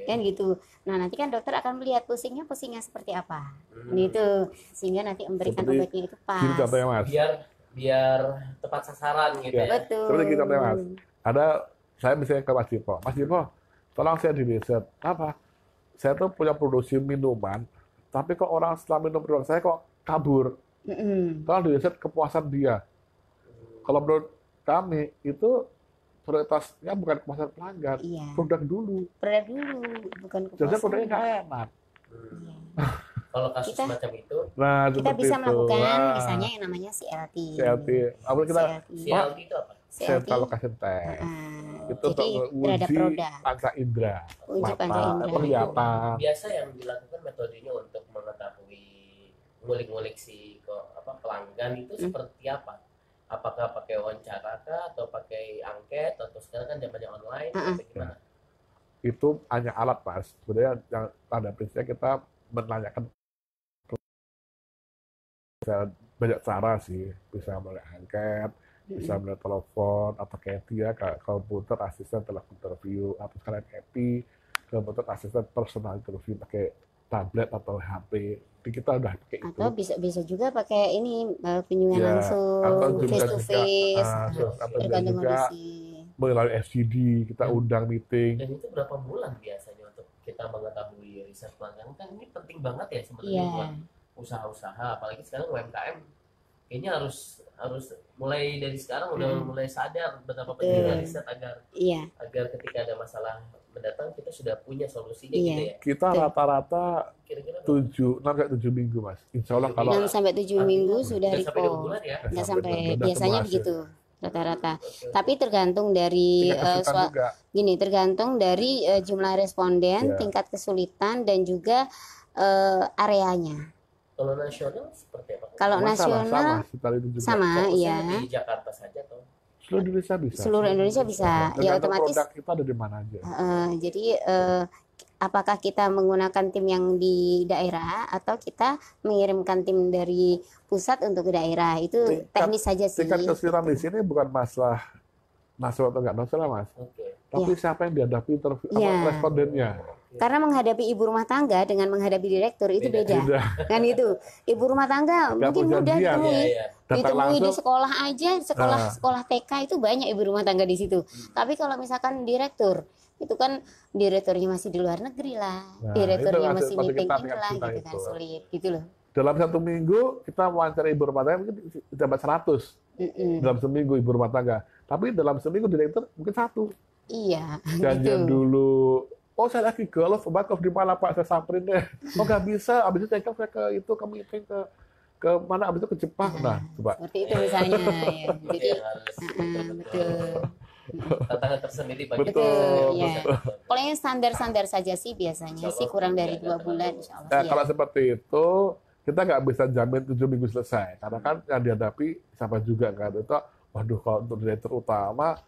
Speaker 3: Kan gitu. Nah, nanti kan dokter akan melihat pusingnya pusingnya seperti apa. Hmm. Gitu. Sehingga nanti memberikan seperti obatnya itu pas.
Speaker 2: Biar
Speaker 1: biar
Speaker 3: tepat sasaran gitu ya. ya. Betul. Seperti kita mas.
Speaker 2: Ada saya misalnya ke Mas Dipo, Mas Dipo, tolong saya di riset. Apa? Saya tuh punya produksi minuman, tapi kok orang setelah minum produk saya kok kabur. mm Tolong di riset kepuasan dia. Kalau menurut kami itu prioritasnya bukan kepuasan pelanggan, iya. produk dulu. Produk
Speaker 3: dulu, bukan kepuasan. Jadi produknya nggak
Speaker 2: enak. Iya.
Speaker 1: Kalau kasus kita, macam itu,
Speaker 2: nah, kita bisa itu. melakukan nah. misalnya
Speaker 3: yang namanya CLT. CLT. Apa kita? CLT itu apa? Sentalok
Speaker 2: Sentek. Uh, itu untuk uji panca indera, uji mata, panca indera Biasa
Speaker 1: yang dilakukan metodenya untuk mengetahui ngulik-ngulik si apa pelanggan itu hmm. seperti apa? Apakah pakai wawancara kah atau pakai angket atau sekarang kan zamannya online hmm. atau gimana?
Speaker 2: Itu hanya alat mas. Sebenarnya yang pada prinsipnya kita menanyakan bisa banyak cara sih bisa melalui angket bisa iya. melihat telepon atau Kathy ya ke komputer asisten telepon interview atau sekalian Kathy komputer asisten personal interview pakai tablet atau HP Jadi kita udah pakai
Speaker 3: atau itu atau bisa bisa juga pakai ini eh, kunjungan ya, langsung atau face to face uh, atau juga, juga
Speaker 2: melalui FGD kita hmm. undang meeting dan
Speaker 1: itu berapa bulan biasanya untuk kita mengetahui riset pelanggan kan ini penting banget ya sebenarnya yeah. buat usaha-usaha apalagi sekarang UMKM kayaknya harus harus mulai dari sekarang udah hmm. mulai sadar betapa pentingnya riset agar iya. agar ketika ada masalah mendatang kita sudah punya solusinya iya. gitu ya.
Speaker 2: Kita rata-rata tujuh, enam sampai tujuh minggu mas. Insya Allah kalau enam sampai
Speaker 3: tujuh minggu sudah recall. Ya? Nggak sampai, sampai biasanya begitu rata-rata. Tapi tergantung dari uh, gini, tergantung dari uh, jumlah responden, yeah. tingkat kesulitan dan juga uh, areanya. Kalau
Speaker 2: nasional seperti apa? Kalau
Speaker 3: nasional sama, sama iya.
Speaker 1: Di Jakarta
Speaker 2: saja atau seluruh Indonesia bisa. Seluruh Indonesia bisa. ya otomatis produk kita ada di mana aja. Uh,
Speaker 3: jadi uh, apakah kita menggunakan tim yang di daerah atau kita mengirimkan tim dari pusat untuk ke daerah itu tingkat, teknis
Speaker 2: saja sih. Tingkat kesulitan di sini bukan masalah nasional atau nggak nasional mas, okay. tapi ya. siapa yang dihadapi terus ya. respondennya.
Speaker 3: Iya. Karena menghadapi ibu rumah tangga dengan menghadapi direktur itu beda. beda. Kan itu. Ibu rumah tangga Agak mungkin mudah ditemui. Ya, ya. Ditemui langsung, di sekolah aja, sekolah uh. sekolah TK itu banyak ibu rumah tangga di situ. Hmm. Tapi kalau misalkan direktur itu kan direkturnya masih di luar negeri lah, nah, direkturnya itu, masih meeting lah, gitu kan, itu. kan sulit gitu loh. Dalam
Speaker 2: satu minggu kita wawancara ibu rumah tangga mungkin dapat seratus dalam seminggu ibu rumah tangga, tapi dalam seminggu direktur mungkin satu.
Speaker 3: Iya. Janjian gitu.
Speaker 2: dulu Oh saya lagi galau, sobat kau di mana Pak? Saya samperin deh. Oh nggak bisa, abis itu take off saya ke itu, ke ke ke mana abis itu ke Jepang hmm. nah, coba seperti itu misalnya ya. jadi ya, harus, uh, betul,
Speaker 1: betul. tantangan tersendiri bagi
Speaker 2: betul, betul. ya
Speaker 3: kalau yang standar-standar saja sih biasanya sih kurang dari iya, dua bulan nah, ya. kalau
Speaker 2: seperti itu kita nggak bisa jamin tujuh minggu selesai karena kan yang dihadapi siapa juga kan itu waduh kalau untuk direktur utama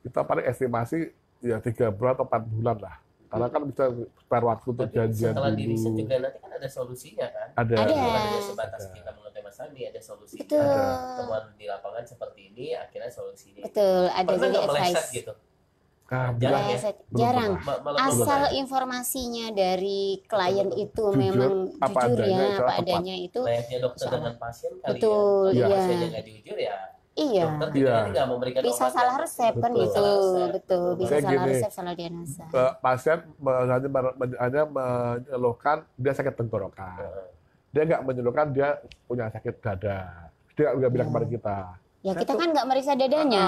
Speaker 2: kita paling estimasi ya tiga bulan atau empat bulan lah karena kan bisa spare waktu untuk janjian Setelah di riset juga
Speaker 1: nanti kan ada solusinya kan? Ada. Ada. ada. sebatas ada. kita mengetahui Mas Andi, ada solusinya Betul. Ada. Teman di lapangan seperti ini, akhirnya solusinya
Speaker 3: Betul, ada Pernah jadi
Speaker 4: advice. gitu? Nah, jarang, ya? jarang.
Speaker 3: Asal informasinya dari klien Betul. itu memang jujur ya, apa adanya itu.
Speaker 1: dokter dengan pasien kali ya?
Speaker 3: Betul, iya. Iya. ya. ya. pasiennya nggak ya Iya.
Speaker 2: Dokter iya. nggak memberikan
Speaker 3: bisa obat salah kan? resep kan gitu, betul. betul. Bisa salah resep, salah diagnosa.
Speaker 2: Pasien hanya, hanya menyeluhkan dia sakit tenggorokan. Dia nggak menyeluhkan dia punya sakit dada. Dia nggak bilang kepada iya. kita.
Speaker 3: Ya kita kan nggak meriksa dadanya.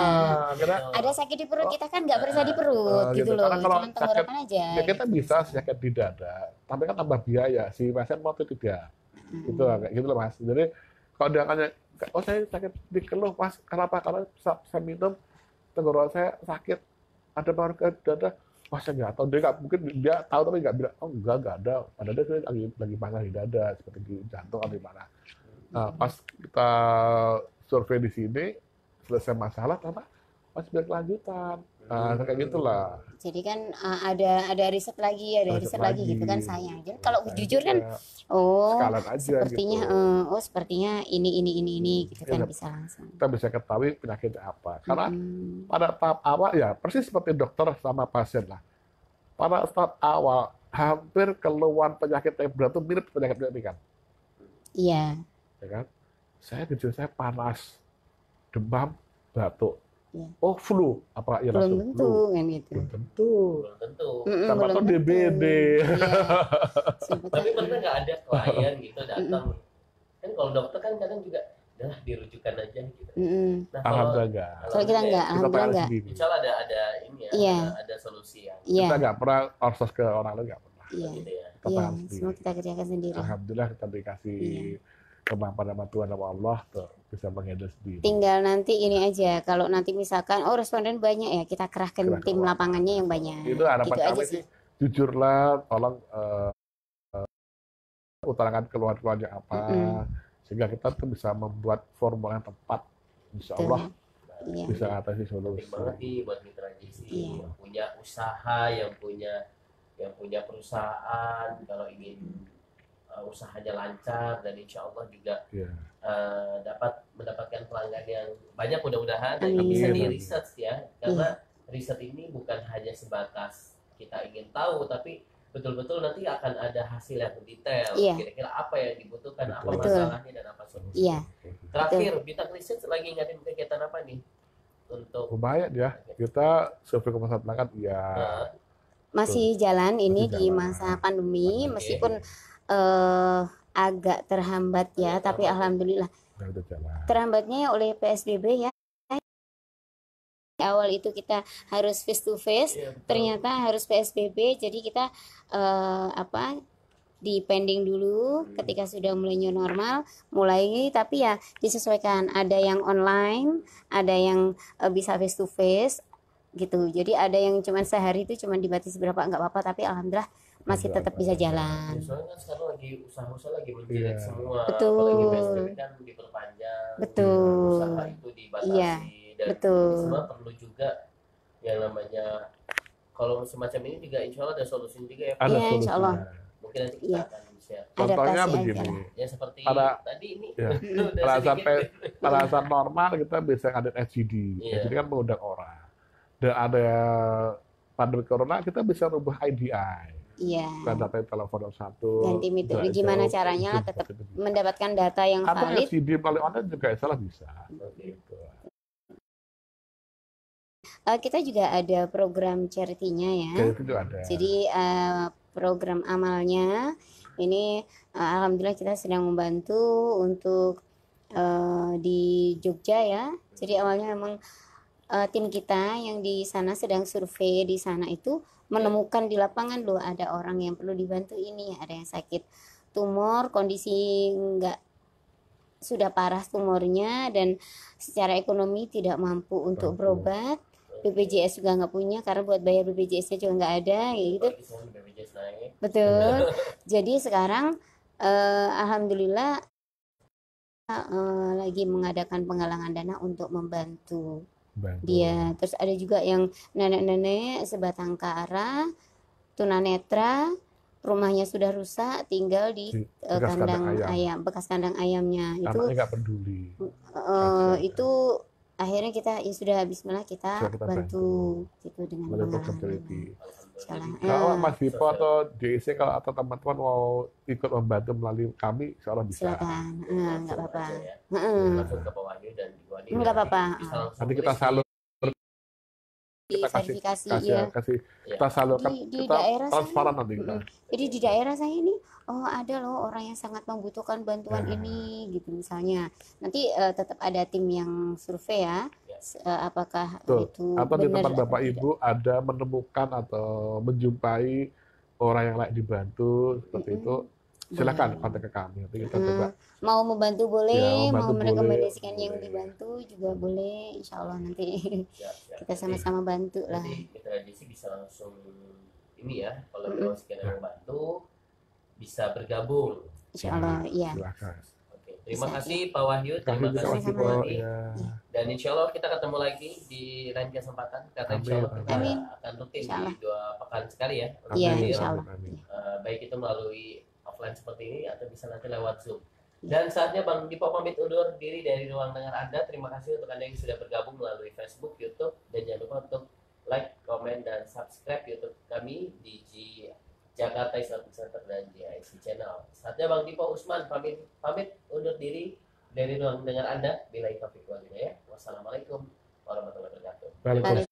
Speaker 3: Iya. Ada sakit di perut kita kan nggak meriksa di perut gitu. gitu, loh. Karena kalau Cuman tenggorokan sakit, aja. Ya
Speaker 2: kita gitu. bisa sakit di dada, tapi kan tambah biaya si pasien mau tidak. Itu gitu kayak gitu loh mas. Jadi kalau dia hanya oh saya sakit dikeluh pas kenapa karena saya, minum tenggorokan saya sakit ada pengaruh ke dada wah saya nggak tahu dia nggak mungkin dia tahu tapi nggak bilang oh enggak nggak ada pada dia lagi lagi panas di dada seperti di jantung atau di mana nah, pas kita survei di sini selesai masalah
Speaker 3: pas masih berkelanjutan
Speaker 2: Uh, kayak hmm. gitulah.
Speaker 3: Jadi kan uh, ada ada riset lagi, ada riset, riset lagi, gitu kan sayang. Jadi kalau nah, jujur kan oh aja
Speaker 2: gitu. sepertinya gitu.
Speaker 3: uh, oh sepertinya ini ini ini ini hmm. gitu ya, kan iya. bisa langsung.
Speaker 2: Kita bisa ketahui penyakit apa. Karena hmm. pada tahap awal ya persis seperti dokter sama pasien lah. Pada tahap awal hampir keluhan penyakit yang berat itu mirip penyakit penyakit kan. Iya. Ya kan? Saya jujur saya panas, demam, batuk obatnya. Oh flu apa ya Belum tentu flu.
Speaker 3: kan gitu. Belum tentu. Belum tentu. Mm-mm,
Speaker 2: DBD. Iya.
Speaker 1: Tapi pernah nggak ada klien gitu datang. Mm-mm. Kan kalau dokter kan kadang juga dah dirujukan aja gitu. Mm-mm. Nah, kalau, alhamdulillah. Kalau kita nggak, alhamdulillah nggak. Insya ada ada ini ya, yeah. ada, ada solusi yang yeah. kita nggak
Speaker 2: pernah outsource ke orang lain nggak pernah. Iya. Gitu ya. Iya, yeah. Semua kita kerjakan sendiri. Alhamdulillah kita dikasih yeah. kemampuan sama Tuhan sama Allah tuh bisa menghandle sendiri.
Speaker 3: Tinggal nanti ini aja kalau nanti misalkan oh responden banyak ya kita kerahkan Kerah tim lapangannya yang banyak. Itu harapan gitu kami sih. sih
Speaker 2: jujurlah tolong uh, uh, utarakan keluhan-keluhannya apa mm -hmm. sehingga kita tuh bisa membuat formula yang tepat Insya Allah Betul. Iya. bisa ya. atasi solusi. Berarti
Speaker 1: buat mitra gizi iya. yeah. yang punya usaha yang punya yang punya perusahaan kalau ingin uh, eh, usahanya lancar dan insya Allah juga yeah. Iya. uh, dapat mendapatkan pelanggan yang banyak mudah-mudahan dan ini bisa iya, di research ya iya. karena yeah. riset ini bukan hanya sebatas kita ingin tahu tapi betul-betul nanti akan ada hasil yang detail kira kira-kira apa yang dibutuhkan betul. apa
Speaker 3: masalahnya dan apa solusinya
Speaker 2: yeah.
Speaker 1: terakhir kita bintang riset lagi ngatin kegiatan apa nih
Speaker 2: untuk banyak ya kita survei ke masyarakat ya nah.
Speaker 3: masih jalan ini masih jalan. di masa pandemi okay. meskipun uh, agak terhambat ya, tapi alhamdulillah ya, terhambatnya ya oleh PSBB ya. Awal itu kita harus face to face, iya, ternyata harus PSBB, jadi kita uh, apa di pending dulu hmm. ketika sudah mulai new normal mulai tapi ya disesuaikan ada yang online ada yang eh, bisa face to face gitu jadi ada yang cuma sehari itu cuma dibatasi berapa nggak apa-apa tapi alhamdulillah masih tetap bisa jalan. Ya,
Speaker 1: soalnya kan sekarang lagi usaha-usaha lagi menjelek iya. yeah. semua. Betul. Apalagi PSBB
Speaker 3: kan diperpanjang. Betul. Usaha itu dibatasi. Iya. Dan Betul. semua
Speaker 1: perlu juga yang namanya kalau semacam ini juga insya Allah ada solusi juga ya. Ada ya, insya Allah. Mungkin nanti kita ya. akan Contohnya begini. Aja. Kan? Ya seperti pada, tadi ini. Ya. pada saat pada
Speaker 2: saat normal kita bisa ngadain SGD. Yeah. SGD kan mengundang orang. Dan ada pandemi corona kita bisa rubah IDI Iya. Yeah. data telepon satu. Dan tim itu gimana caranya itu,
Speaker 3: tetap itu, mendapatkan data yang Atau valid. Atau SID
Speaker 2: paling online juga salah bisa. Gitu.
Speaker 3: Uh, kita juga ada program charity-nya ya. Charity juga ada. Jadi uh, program amalnya ini uh, alhamdulillah kita sedang membantu untuk uh, di Jogja ya. Jadi awalnya memang uh, tim kita yang di sana sedang survei di sana itu menemukan di lapangan loh ada orang yang perlu dibantu ini ada yang sakit tumor kondisi enggak sudah parah tumornya dan secara ekonomi tidak mampu untuk mampu. berobat BPJS juga nggak punya karena buat bayar BPJS-nya juga nggak ada gitu betul jadi sekarang eh, alhamdulillah eh, lagi mengadakan penggalangan dana untuk membantu Iya, terus ada juga yang nenek-nenek sebatang kara tunanetra rumahnya sudah rusak tinggal di eh, bekas kandang, kandang ayam. ayam bekas kandang ayamnya Anaknya itu
Speaker 2: nggak peduli
Speaker 3: uh, itu akhirnya kita ya sudah malah kita, kita bantu, bantu gitu dengan pengalaman sekarang. Kalau hmm. Mas Bipo
Speaker 2: atau JC kalau atau teman-teman mau ikut membantu melalui kami, insya bisa. Silakan,
Speaker 4: hmm, nggak apa-apa. Ya. Masuk hmm.
Speaker 1: ke dan
Speaker 4: Ibu apa-apa. Nanti kita
Speaker 2: salut
Speaker 3: kita kasih, verifikasi kasih, iya. ya.
Speaker 2: kasih ya. kita salurkan di, di kita daerah transparan saya, nanti kita.
Speaker 3: jadi di daerah saya ini oh ada loh orang yang sangat membutuhkan bantuan ya. ini gitu misalnya nanti uh, tetap ada tim yang survei ya, ya. Uh, apakah Tuh. itu atau benar, di tempat bapak ibu
Speaker 2: tidak. ada menemukan atau menjumpai orang yang layak dibantu seperti mm -hmm. itu silakan kontak ke kami nanti kita hmm. coba
Speaker 3: mau membantu boleh ya, mau, mau merekomendasikan boleh. yang dibantu juga boleh insya Allah nanti ya, ya. kita sama-sama bantu nanti, lah
Speaker 1: kita sih bisa langsung
Speaker 4: ini ya kalau mau -hmm.
Speaker 1: sekedar membantu bisa bergabung insya Allah ya, Terima kasih Pak Wahyu, terima kasih, kasih Pak Wahyu. Ya. Dan insya Allah kita ketemu lagi di lain kesempatan. Kata insya Allah kita amin. akan rutin di dua pekan sekali ya. Iya, ya insya Allah. Uh, eh, baik itu melalui offline seperti ini atau bisa nanti lewat Zoom. Dan saatnya Bang Dipo pamit undur diri dari ruang dengar Anda. Terima kasih untuk Anda yang sudah bergabung melalui Facebook, YouTube, dan jangan lupa untuk like, comment, dan subscribe YouTube kami di G Jakarta Islamic Center dan GIC Channel. Saatnya Bang Dipo Usman pamit, pamit undur diri dari ruang dengar Anda. Bila itu ya. Wassalamualaikum
Speaker 4: warahmatullahi wabarakatuh. Waalaikumsalam.